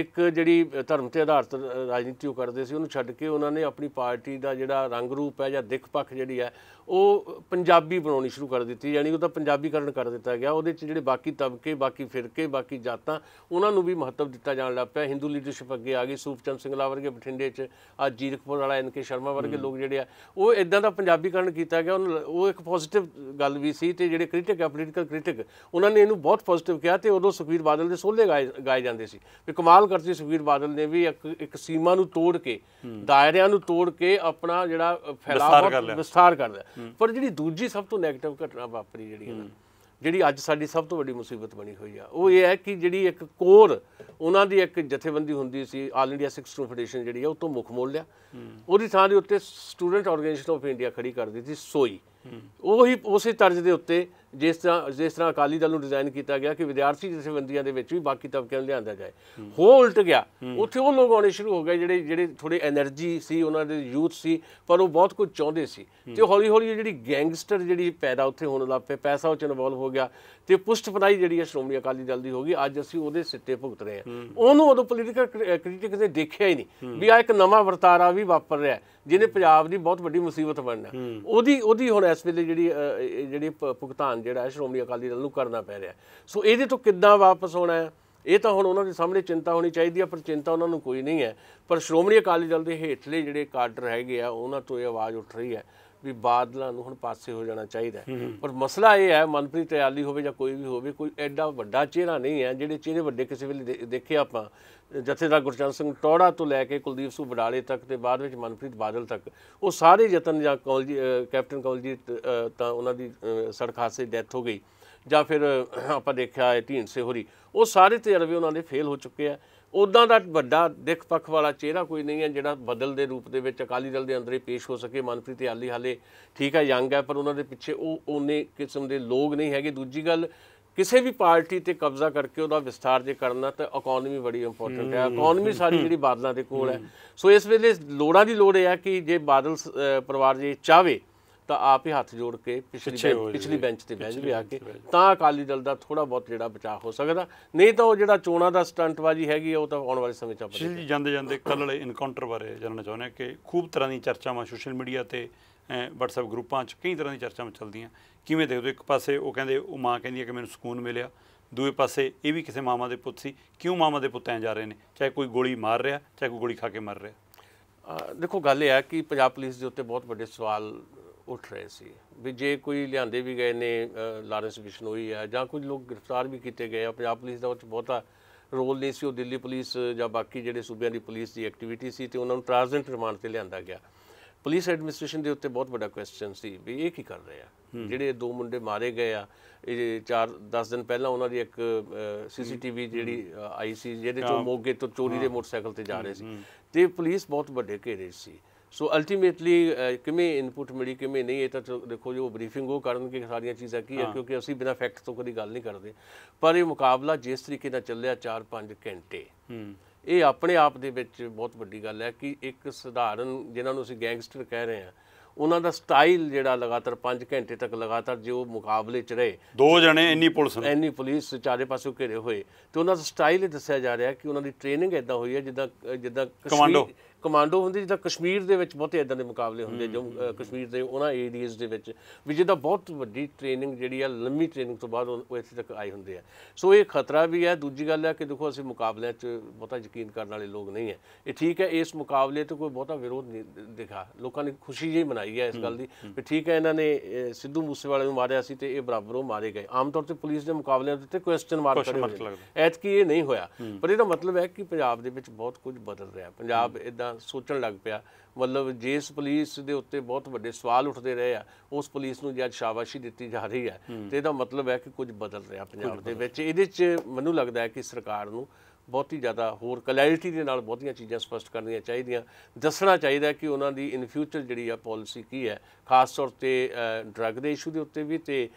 S2: ਇੱਕ ਜਿਹੜੀ ਧਰਮ ਤੇ ਆਧਾਰਿਤ ਰਾਜਨੀਤੀ ਉਹ ਕਰਦੇ ਸੀ ਉਹਨੂੰ ਛੱਡ ਕੇ ਉਹਨਾਂ ਨੇ ਆਪਣੀ ਪਾਰਟੀ ਦਾ ਜਿਹੜਾ ਰੰਗ ਰੂਪ ਹੈ ਜਾਂ ਦਿੱਖ ਪੱਖ ਜਿਹੜੀ ਹੈ ਉਹ ਪੰਜਾਬੀ ਬਣਾਉਣੀ ਸ਼ੁਰੂ ਕਰ ਦਿੱਤੀ ਯਾਨੀ ਉਹ ਤਾਂ ਪੰਜਾਬੀਕਰਨ ਕਰ ਦਿੱਤਾ ਗਿਆ ਉਹਦੇ 'ਚ ਜਿਹੜੇ ਬਾਕੀ ਤਬਕੇ ਬਾਕੀ ਫਿਰਕੇ ਬਾਕੀ ਜਾਤਾਂ ਉਹਨਾਂ ਨੂੰ ਵੀ ਮਹੱਤਵ ਦਿੱਤਾ ਜਾਣ ਲੱਗ ਪਿਆ ਹਿੰਦੂ ਲੀਡਰਸ਼ਿਪ ਅੱਗੇ ਆ ਗਈ ਚੰਦ ਸਿੰਘ ਲਾਵਰ ਕੇ ਬਠਿੰਡੇ 'ਚ ਆ ਜੀਰਕਪੁਰ ਵਾਲਾ ਐਨ ਕੇ ਸ਼ਰਮਾ ਵਰਗੇ ਲੋਕ ਜਿਹੜੇ ਆ ਉਹ ਇਦਾਂ ਦਾ ਪੰਜਾਬੀਕਰਨ ਕੀਤਾ ਗਿਆ ਉਹ ਇੱਕ ਪੋਜ਼ਿਟਿਵ ਗੱਲ ਵੀ ਸੀ ਤੇ ਜਿਹੜੇ ਕ੍ਰਿਟਿਕ ਆ ਪੋਲੀਟੀਕਲ ਕ੍ਰਿਟਿਕ ਉਹਨਾਂ ਨੇ ਇਹਨੂੰ ਬਹੁਤ ਪੋਜ਼ਿਟਿਵ ਕਿਹਾ ਤੇ ਉਦੋਂ ਸੁਖਵੀਰ ਬਾਦਲ ਦੇ ਸੋਲੇ ਗਾਏ ਜਾਂਦੇ ਸੀ ਵੀ ਕਮਾਲ ਕਰਤੀ ਸੁਖਵੀਰ ਬਾਦਲ ਨੇ ਵੀ ਇੱਕ ਇੱਕ ਸੀਮਾ ਨੂੰ ਤੋੜ ਕੇ ਦਾਇਰਿਆਂ ਨੂੰ ਤੋੜ ਕੇ ਆਪਣਾ ਜਿਹੜਾ ਫੈਲਾਅ ਵਿਸਥਾਰ ਕਰ ਲਿਆ ਪਰ ਜਿਹੜੀ ਦੂਜੀ ਸਭ ਤੋਂ ਨੈਗੇਟਿਵ ਘਟਨਾ ਵਾਪਰੀ ਜਿਹੜੀ ਹੈ ਜਿਹੜੀ ਅੱਜ ਸਾਡੀ ਸਭ ਤੋਂ ਵੱਡੀ ਮੁਸੀਬਤ ਬਣੀ ਹੋਈ ਆ ਉਹ ਇਹ ਹੈ ਕਿ ਜਿਹੜੀ ਇੱਕ ਕੋਰ ਉਹਨਾਂ ਦੀ ਇੱਕ ਜਥੇਬੰਦੀ ਹੁੰਦੀ ਸੀ All India Sikh Student Federation ਜਿਹੜੀ ਆ ਉਹ ਤੋਂ ਮੁੱਖ ਮੋੜ ਲਿਆ ਉਹਦੀ ਥਾਂ ਦੇ ਉੱਤੇ ਸਟੂਡੈਂਟ ਆਰਗੇਨਾਈਜੇਸ਼ਨ ਆਫ ਇੰਡੀਆ ਖੜੀ ਕਰ ਦਿੱਤੀ ਸੋਈ ਉਹੀ ਉਸੇ ਤਰਜ਼ ਦੇ ਉੱਤੇ ਜਿਸ ਤਰ੍ਹਾਂ ਜਿਸ ਤਰ੍ਹਾਂ ਅਕਾਲੀ ਦਲ ਨੂੰ ਡਿਜ਼ਾਈਨ ਕੀਤਾ ਗਿਆ ਕਿ ਵਿਦਿਆਰਥੀ ਜਥੇਬੰਦੀਆਂ ਦੇ ਵਿੱਚ ਵੀ ਬਾਕੀ ਤਬਕਿਆਂ ਨੂੰ ਲਿਆਂਦਾ ਜਾਏ ਹੋ ਉਲਟ ਗਿਆ ਉੱਥੇ ਉਹ ਲੋਕ ਆਉਣੇ ਸ਼ੁਰੂ ਹੋ ਗਏ ਜਿਹੜੇ ਜਿਹੜੇ ਥੋੜੇ એનર્ਜੀ ਸੀ ਉਹਨਾਂ ਦੇ ਯੂਥ ਸੀ ਪਰ ਉਹ ਬਹੁਤ ਕੁਝ ਚਾਹੁੰਦੇ ਸੀ ਤੇ ਹੌਲੀ ਹੌਲੀ ਜਿਹੜੀ ਗੈਂਗਸਟਰ ਜਿਹੜੀ ਪੈਦਾ ਉੱਥੇ ਹੋਣ ਲੱਗ ਪਏ ਪੈਸਾ ਉਹ ਚ ਇਨਵੋਲਵ ਹੋ ਗਿਆ ਤੇ ਪੁਸ਼ਟ ਪਨਾਈ ਜਿਹੜੀ ਹੈ ਸ਼੍ਰੋਮਣੀ ਅਕਾਲੀ ਦਲ ਦੀ ਹੋ ਗਈ ਅੱਜ ਅਸੀਂ ਉਹਦੇ ਸਿੱਟੇ ਭੁਗਤ ਰਹੇ ਹਾਂ ਉਹਨੂੰ ਉਹਦੇ ਪੋਲੀਟੀਕਲ ਕ੍ਰਿਟਿਕਸ ਨੇ ਦੇਖਿਆ ਹੀ ਨਹੀਂ ਵੀ ਆ ਇੱਕ ਨਵਾਂ ਵਰਤਾਰਾ ਵੀ ਵਾਪਰ ਰਿਹਾ ਜਿਹਨੇ ਪੰਜਾਬ ਦੀ ਬਹੁਤ ਵੱਡੀ ਮੁਸੀਬਤ ਬਣਨਾ ਉਹਦੀ ਉਹਦੀ ਹੁਣ ਇਸ ਵੇਲੇ ਜਿਹੜੀ ਜਿਹੜੀ ਭੁਗਤਾਨ ਜਿਹੜਾ ਸ਼੍ਰੋਮਣੀ ਅਕਾਲੀ ਦਲ ਨੂੰ ਕਰਨਾ ਪੈ ਰਿਹਾ ਸੋ ਇਹਦੇ ਤੋਂ ਕਿੱਦਾਂ ਵਾਪਸ ਆਉਣਾ ਹੈ ਇਹ ਤਾਂ ਹੁਣ ਉਹਨਾਂ ਦੇ ਸਾਹਮਣੇ ਚਿੰਤਾ ਹੋਣੀ ਚਾਹੀਦੀ ਹੈ ਪਰ ਚਿੰਤਾ ਉਹਨਾਂ ਨੂੰ ਕੋਈ ਨਹੀਂ ਹੈ ਪਰ ਸ਼੍ਰੋਮਣੀ ਅਕਾਲੀ ਦਲ ਦੇ ਹੇਠਲੇ ਜਿਹੜੇ ਕਾਡਰ ਹੈਗੇ ਆ ਉਹਨਾਂ ਤੋਂ ਇਹ ਆਵਾਜ਼ ਉੱਠ ਰਹੀ ਹੈ ਵੀ ਬਾਦਲਾਂ ਨੂੰ ਹੁਣ ਪਾਸੇ ਹੋ ਜਾਣਾ ਚਾਹੀਦਾ ਪਰ ਮਸਲਾ ਇਹ ਹੈ ਮਨਪ੍ਰੀਤ ਰਿਆਲੀ ਹੋਵੇ ਜਾਂ ਕੋਈ ਵੀ ਹੋਵੇ ਕੋਈ ਐਡਾ ਵੱਡਾ ਚਿਹਰਾ ਨਹੀਂ ਹੈ ਜਿਹੜੇ ਚਿਹਰੇ ਵੱਡੇ ਕਿਸੇ ਵੇਲੇ ਦੇਖੇ ਆਪਾਂ ਜਥੇਦਾਰ ਗੁਰਚੰਦ ਸਿੰਘ ਟੋੜਾ ਤੋਂ ਲੈ ਕੇ ਕੁਲਦੀਪ ਸਿੰਘ ਬਡਾਲੇ ਤੱਕ ਤੇ ਬਾਅਦ ਵਿੱਚ ਮਨਪ੍ਰੀਤ ਬਾਦਲ ਤੱਕ ਉਹ ਸਾਰੇ ਯਤਨ ਜਾਂ ਕੌਲਜੀ ਕੈਪਟਨ ਕੌਲਜੀ ਤਾਂ ਉਹਨਾਂ ਦੀ ਸੜਕ ਹਾਦਸੇ ਡੈਥ ਹੋ ਗਈ ਜਾਂ ਫਿਰ ਆਪਾਂ ਦੇਖਿਆ ਹੈ ਸੇ ਹੋਰੀ ਉਹ ਸਾਰੇ ਤਜਰਬੇ ਉਹਨਾਂ ਦੇ ਫੇਲ ਹੋ ਚੁੱਕੇ ਆ ਉਦਾਂ ਦਾ ਵੱਡਾ ਦਿੱਖ ਪੱਖ ਵਾਲਾ ਚਿਹਰਾ ਕੋਈ ਨਹੀਂ ਹੈ ਜਿਹੜਾ ਬਦਲ ਦੇ ਰੂਪ ਦੇ ਵਿੱਚ ਅਕਾਲੀ ਦਲ ਦੇ ਅੰਦਰ ਹੀ ਪੇਸ਼ ਹੋ ਸਕੇ ਮਨਪ੍ਰੀਤ ਹਾਲੀ ਹਾਲੇ ਠੀਕ ਹੈ ਯੰਗ ਹੈ ਪਰ ਉਹਨਾਂ ਦੇ ਪਿੱਛੇ ਉਹ ਉਹਨੇ ਕਿਸਮ ਦੇ ਲੋਕ ਨਹੀਂ ਹੈਗੇ ਦੂਜੀ ਗੱਲ ਕਿਸੇ ਵੀ ਪਾਰਟੀ ਤੇ ਕਬਜ਼ਾ ਕਰਕੇ ਉਹਦਾ ਵਿਸਥਾਰ ਜੇ ਕਰਨਾ ਤਾਂ ਇਕਨੋਮੀ ਬੜੀ ਇੰਪੋਰਟੈਂਟ ਹੈ ਇਕਨੋਮੀ ਸਾਰੀ ਜਿਹੜੀ ਬਾਦਲਾਂ ਦੇ ਕੋਲ ਹੈ ਸੋ ਇਸ ਵੇਲੇ ਲੋੜਾਂ ਦੀ ਲੋੜ ਹੈ ਕਿ ਜੇ ਬਾਦਲ ਪਰਿਵਾਰ ਜੇ ਚਾਵੇ ਤਾਂ ਆਪ ਹੀ ਹੱਥ ਜੋੜ ਕੇ ਪਿਛਲੀ ਪਿਛਲੀ ਬੈਂਚ ਤੇ ਬਹਿ ਜਵੇ ਆ ਕੇ ਤਾਂ ਅਕਾਲੀ ਦਲ ਦਾ ਥੋੜਾ ਬਹੁਤ ਜਿਹੜਾ ਬਚਾਅ ਹੋ ਸਕਦਾ
S1: ਨਹੀਂ ਤਾਂ ਉਹ ਜਿਹੜਾ ਚੋਣਾ ਦਾ ਸਟੰਟਬਾਜ਼ੀ ਹੈਗੀ ਉਹ ਤਾਂ ਆਉਣ ਵਾਲੇ ਸਮੇਂ 'ਚ ਆਪਾਂ ਜੀ ਜਾਂਦੇ ਜਾਂਦੇ ਕੱਲ ਵਾਲੇ ਇਨਕਾਊਂਟਰ ਬਾਰੇ ਜਾਨਣਾ ਚਾਹੁੰਦੇ ਕਿ ਖੂਬ ਤਰ੍ਹਾਂ ਦੀਆਂ ਚਰਚਾਵਾਂ ਸੋਸ਼ਲ ਮੀਡੀਆ ਤੇ WhatsApp ਗਰੁੱਪਾਂ 'ਚ ਕਈ ਤਰ੍ਹਾਂ ਦੀਆਂ ਚਰਚਾਵਾਂ ਚੱਲਦੀਆਂ ਕਿਵੇਂ ਦੇਖਦੇ ਇੱਕ ਪਾਸੇ ਉਹ ਕਹਿੰਦੇ ਉਹ ਮਾਂ ਕਹਿੰਦੀ ਹੈ ਕਿ ਮੈਨੂੰ ਸਕੂਨ ਮਿਲਿਆ ਦੂਏ ਪਾਸੇ ਇਹ ਵੀ ਕਿਸੇ ਮਾਮਾ ਦੇ ਪੁੱਤ ਸੀ ਕਿਉਂ ਮਾਮਾ ਦੇ ਪੁੱਤਾਂ ਜਾ ਰਹੇ ਨੇ ਚਾਹੇ ਕੋਈ ਗੋਲੀ ਮਾਰ ਰਿਹਾ ਚਾਹੇ ਕੋਈ ਗੋਲੀ ਖਾ ਕੇ ਮਰ ਰਿਹਾ ਦੇਖੋ ਗੱਲ ਇਹ ਹੈ ਕਿ ਪੰਜਾਬ ਪੁਲਿਸ ਦੇ ਉੱਤੇ ਬਹੁਤ ਵੱਡੇ ਸਵਾਲ ਉੱਠ ਰਹੇ ਸੀ ਵੀ
S2: ਜੇ ਕੋਈ ਲਿਆਂਦੇ ਵੀ ਗਏ ਨੇ ਲਾਰੈਂਸ ਬਿਸ਼ਨੋਈ ਆ ਜਾਂ ਕੁਝ ਲੋਕ ਗ੍ਰਿਫਤਾਰ ਵੀ ਕੀਤੇ ਗਏ ਆ ਪੰਜਾਬ ਪੁਲਿਸ ਦਾ ਉੱਚ ਬਹੁਤਾ ਰੋਲ ਨਹੀਂ ਸੀ ਉਹ ਦਿੱਲੀ ਪੁਲਿਸ ਜਾਂ ਬਾਕੀ ਜਿਹੜੇ ਸੂਬਿਆਂ ਦੀ ਪੁਲਿਸ ਦੀ ਐਕਟੀਵਿਟੀ ਸੀ ਤੇ ਉਹਨਾਂ ਨੂੰ ਟ੍ਰਾਂਜ਼ਿਟ ਰਿਮਾਂਡ ਤੇ ਲਿਆਂਦਾ ਗਿਆ ਪੁਲਿਸ ਐਡਮਿਨਿਸਟ੍ਰੇਸ਼ਨ ਦੇ ਉੱਤੇ ਬਹੁਤ ਵੱਡਾ ਕੁਐਸਚਨ ਸੀ ਵੀ ਇਹ ਕੀ ਕਰ ਰਹੇ ਆ ਜਿਹੜੇ ਦੋ ਮੁੰਡੇ ਮਾਰੇ ਗਏ ਆ ਇਹ 4 10 ਦਿਨ ਪਹਿਲਾਂ ਉਹਨਾਂ ਦੀ ਇੱਕ ਸੀਸੀਟੀਵੀ ਜਿਹੜੀ ਆਈ ਸੀ ਜਿਹਦੇ ਚੋਂ ਮੋਗੇ ਤੋਂ ਚੋਰੀ ਦੇ ਮੋਟਰਸਾਈਕਲ ਤੇ ਜਾ ਰਹੇ ਸੀ ਤੇ ਪੁਲਿਸ ਬਹੁਤ ਵੱਡੇ ਘੇਰੇ ਸੀ ਸੋ ਅਲਟੀਮੇਟਲੀ uh, ਕਿਵੇਂ ਇਨਪੁਟ ਮਿਲੀ ਕਿਵੇਂ ਨਹੀਂ ਇਹ ਤਾਂ ਦੇਖੋ ਜੋ ਬਰੀਫਿੰਗ ਉਹ ਕਰਨ ਕਿ ਸਾਰੀਆਂ ਚੀਜ਼ਾਂ ਕੀ ਹੈ ਕਿਉਂਕਿ ਅਸੀਂ ਬਿਨਾ ਫੈਕਟ ਤੋਂ ਕਦੀ ਗੱਲ ਨਹੀਂ ਕਰਦੇ ਪਰ ਇਹ ਮੁਕਾਬਲਾ ਜਿਸ ਤਰੀਕੇ ਨਾਲ ਚੱਲਿਆ 4-5 ਘੰਟੇ ਇਹ ਆਪਣੇ ਆਪ ਦੇ ਵਿੱਚ ਬਹੁਤ ਵੱਡੀ ਗੱਲ ਹੈ ਕਿ ਇੱਕ ਸਧਾਰਨ ਜਿਨ੍ਹਾਂ ਨੂੰ ਅਸੀਂ ਗੈਂਗਸਟਰ ਕਹਿ ਰਹੇ ਹਾਂ ਉਹਨਾਂ ਦਾ ਸਟਾਈਲ ਜਿਹੜਾ ਲਗਾਤਾਰ 5 ਘੰਟੇ ਤੱਕ ਲਗਾਤਾਰ ਜੋ ਮੁਕਾਬਲੇ ਚ ਰਹੇ ਦੋ ਜਣੇ ਇੰਨੀ ਪੁਲਿਸ ਇੰਨੀ ਪੁਲਿਸ ਚਾਰੇ ਪਾਸੇ ਘੇਰੇ ਹੋਏ ਤੇ ਉਹਨਾਂ ਦਾ ਸਟਾਈਲ ਇਹ ਦੱਸਿਆ ਜਾ ਰਿਹਾ ਕਿ ਉਹਨਾਂ ਦੀ ਟ੍ਰੇਨਿੰਗ ਐਦਾਂ ਹੋਈ ਹੈ ਜਿੱਦਾਂ ਜਿੱਦਾਂ ਕਮਾਂਡੋ ਕਮਾਂਡੋ ਹੁੰਦੀ ਜਿੱਦਾਂ ਕਸ਼ਮੀਰ ਦੇ ਵਿੱਚ ਬਹੁਤੇ ਇਦਾਂ ਦੇ ਮੁਕਾਬਲੇ ਹੁੰਦੇ ਜੋ ਕਸ਼ਮੀਰ ਦੇ ਉਹਨਾਂ ਏਰੀਆਜ਼ ਦੇ ਵਿੱਚ ਵੀ ਜਿੱਦਾਂ ਬਹੁਤ ਵੱਡੀ ਟ੍ਰੇਨਿੰਗ ਜਿਹੜੀ ਆ ਲੰਮੀ ਟ੍ਰੇਨਿੰਗ ਤੋਂ ਬਾਅਦ ਉਹ ਇੱਥੇ ਤੱਕ ਆਏ ਹੁੰਦੇ ਆ ਸੋ ਇਹ ਖਤਰਾ ਵੀ ਹੈ ਦੂਜੀ ਗੱਲ ਹੈ ਕਿ ਦੇਖੋ ਅਸੀਂ ਮੁਕਾਬਲਿਆਂ 'ਚ ਬਹੁਤਾ ਯਕੀਨ ਕਰਨ ਵਾਲੇ ਲੋਕ ਨਹੀਂ ਹੈ ਇਹ ਠੀਕ ਹੈ ਇਸ ਮੁਕਾਬਲੇ ਤੇ ਕੋਈ ਬਹੁਤਾ ਵਿਰੋਧ ਨਹੀਂ ਦਿਖਾ ਲੋਕਾਂ ਨੇ ਖੁਸ਼ੀ ਜਿਹੀ ਮਨਾਈ ਹੈ ਇਸ ਗੱਲ ਦੀ ਵੀ ਠੀਕ ਹੈ ਇਹਨਾਂ ਨੇ ਸਿੱਧੂ ਮੂਸੇਵਾਲੇ ਨੂੰ ਮਾਰਿਆ ਸੀ ਤੇ ਇਹ ਬਰਾਬਰੋਂ ਮਾਰੇ ਗਏ ਆਮ ਤੌਰ ਤੇ ਪੁਲਿਸ ਦੇ ਮੁਕਾਬਲਿਆਂ ਦੇ ਉੱਤੇ ਕੁਐਸਚਨ ਮਾਰਕ ਕਰਦੇ ਹੋਏ ਕੀ ਇਹ ਨਹੀਂ ਹੋਇਆ ਪਰ ਇਹਦਾ ਮਤਲਬ ਹੈ ਕਿ ਪੰਜਾਬ ਦੇ ਵਿੱਚ ਬਹੁਤ ਕੁਝ ਬਦਲ ਰਿਹਾ ਪੰਜਾਬ ਇਦਾਂ ਸੋਚਣ ਲੱਗ ਪਿਆ ਮਤਲਬ ਜੇਸ ਪੁਲਿਸ ਦੇ ਉੱਤੇ ਬਹੁਤ ਵੱਡੇ ਸਵਾਲ ਉੱਠਦੇ ਰਹੇ ਆ ਉਸ ਪੁਲਿਸ ਨੂੰ ਜੱਜ ਸ਼ਾਬਾਸ਼ੀ ਦਿੱਤੀ ਜਾ ਰਹੀ ਹੈ ਤੇ ਇਹਦਾ ਮਤਲਬ ਹੈ ਕਿ ਕੁਝ ਬਦਲ ਰਿਹਾ ਪੰਜਾਬ ਦੇ ਵਿੱਚ ਇਹਦੇ 'ਚ ਮੈਨੂੰ ਲੱਗਦਾ ਹੈ ਕਿ ਸਰਕਾਰ ਨੂੰ ਬਹੁਤੀ ਜ਼ਿਆਦਾ ਹੋਰ ਕਲੈਰਿਟੀ ਦੇ ਨਾਲ ਬਹੁਤੀਆਂ ਚੀਜ਼ਾਂ ਸਪਸ਼ਟ ਕਰਨੀਆਂ ਚਾਹੀਦੀਆਂ ਦੱਸਣਾ ਚਾਹੀਦਾ ਕਿ ਉਹਨਾਂ ਦੀ ਇਨ ਫਿਊਚਰ ਜਿਹੜੀ ਆ ਪਾਲਿਸੀ ਕੀ ਹੈ ਖਾਸ ਤੌਰ ਤੇ ਡਰੱਗ ਦੇ ਇਸ਼ੂ ਦੇ ਉੱਤੇ ਵੀ ਤੇ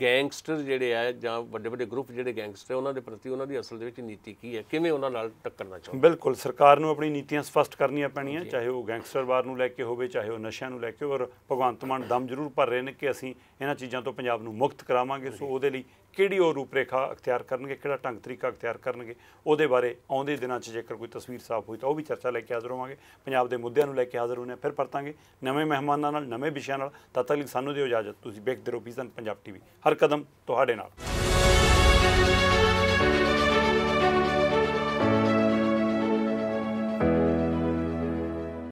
S2: ਗੈਂਗਸਟਰ ਜਿਹੜੇ ਆ ਜਾਂ ਵੱਡੇ ਵੱਡੇ ਗਰੁੱਪ ਜਿਹੜੇ ਗੈਂਗਸਟਰ ਆ ਉਹਨਾਂ ਦੇ ਪ੍ਰਤੀ
S1: ਉਹਨਾਂ ਦੀ ਅਸਲ ਦੇ ਵਿੱਚ ਨੀਤੀ ਕੀ ਹੈ ਕਿਵੇਂ ਉਹਨਾਂ ਨਾਲ ਟੱਕਰਨਾ ਚਾਹੁੰਦੇ ਬਿਲਕੁਲ ਸਰਕਾਰ ਨੂੰ ਆਪਣੀ ਨੀਤੀਆਂ ਸਪਸ਼ਟ ਕਰਨੀਆਂ ਪੈਣੀਆਂ ਚਾਹੇ ਉਹ ਗੈਂਗਸਟਰਵਾਰ ਨੂੰ ਲੈ ਕੇ ਹੋਵੇ ਚਾਹੇ ਉਹ ਨਸ਼ਿਆਂ ਨੂੰ ਲੈ ਕੇ ਔਰ ਭਗਵੰਤ ਮਾਨ ਦਮ ਜ਼ਰੂਰ ਭਰ ਰਹੇ ਨੇ ਕਿ ਅਸੀਂ ਇਹਨਾਂ ਚੀਜ਼ਾਂ ਤੋਂ ਪੰਜਾਬ ਨੂੰ ਮੁਕਤ ਕਰਾਵਾਂਗੇ ਸੋ ਉਹਦੇ ਲਈ ਕਿਹੜੀ ਉਹ ਰੂਪਰੇਖਾ ਅਖਤਿਆਰ ਕਰਨਗੇ ਕਿਹੜਾ ਢੰਗ ਤਰੀਕਾ ਅਖਤਿਆਰ ਕਰਨਗੇ ਉਹਦੇ ਬਾਰੇ ਆਉਂਦੇ ਦਿਨਾਂ 'ਚ ਜੇਕਰ ਕੋਈ ਤਸਵੀਰ ਸਾਫ਼ ਹੋਈ ਤਾਂ ਉਹ ਵੀ ਚਰਚਾ ਲੈ ਕੇ ਹਾਜ਼ਰ ਹੋਵਾਂਗੇ ਪੰਜਾਬ ਦੇ ਮੁੱਦਿਆਂ ਨੂੰ ਲੈ ਕੇ ਹਾਜ਼ਰ ਹੋਣੇ ਫਿਰ ਪਰਤਾਂਗੇ ਨਵੇਂ ਮਹਿਮਾਨਾਂ ਨਾਲ ਨਵੇਂ ਵਿਸ਼ਿਆਂ ਚੀਜ਼ਾਂ ਨਾਲ ਤਦ ਤੱਕ ਲਈ ਸਾਨੂੰ ਦਿਓ ਇਜਾਜ਼ਤ ਤੁਸੀਂ ਵੇਖਦੇ ਰਹੋ ਵੀਜ਼ਨ ਪੰਜਾਬ ਟੀਵੀ ਹਰ ਕਦਮ ਤੁਹਾਡੇ ਨਾਲ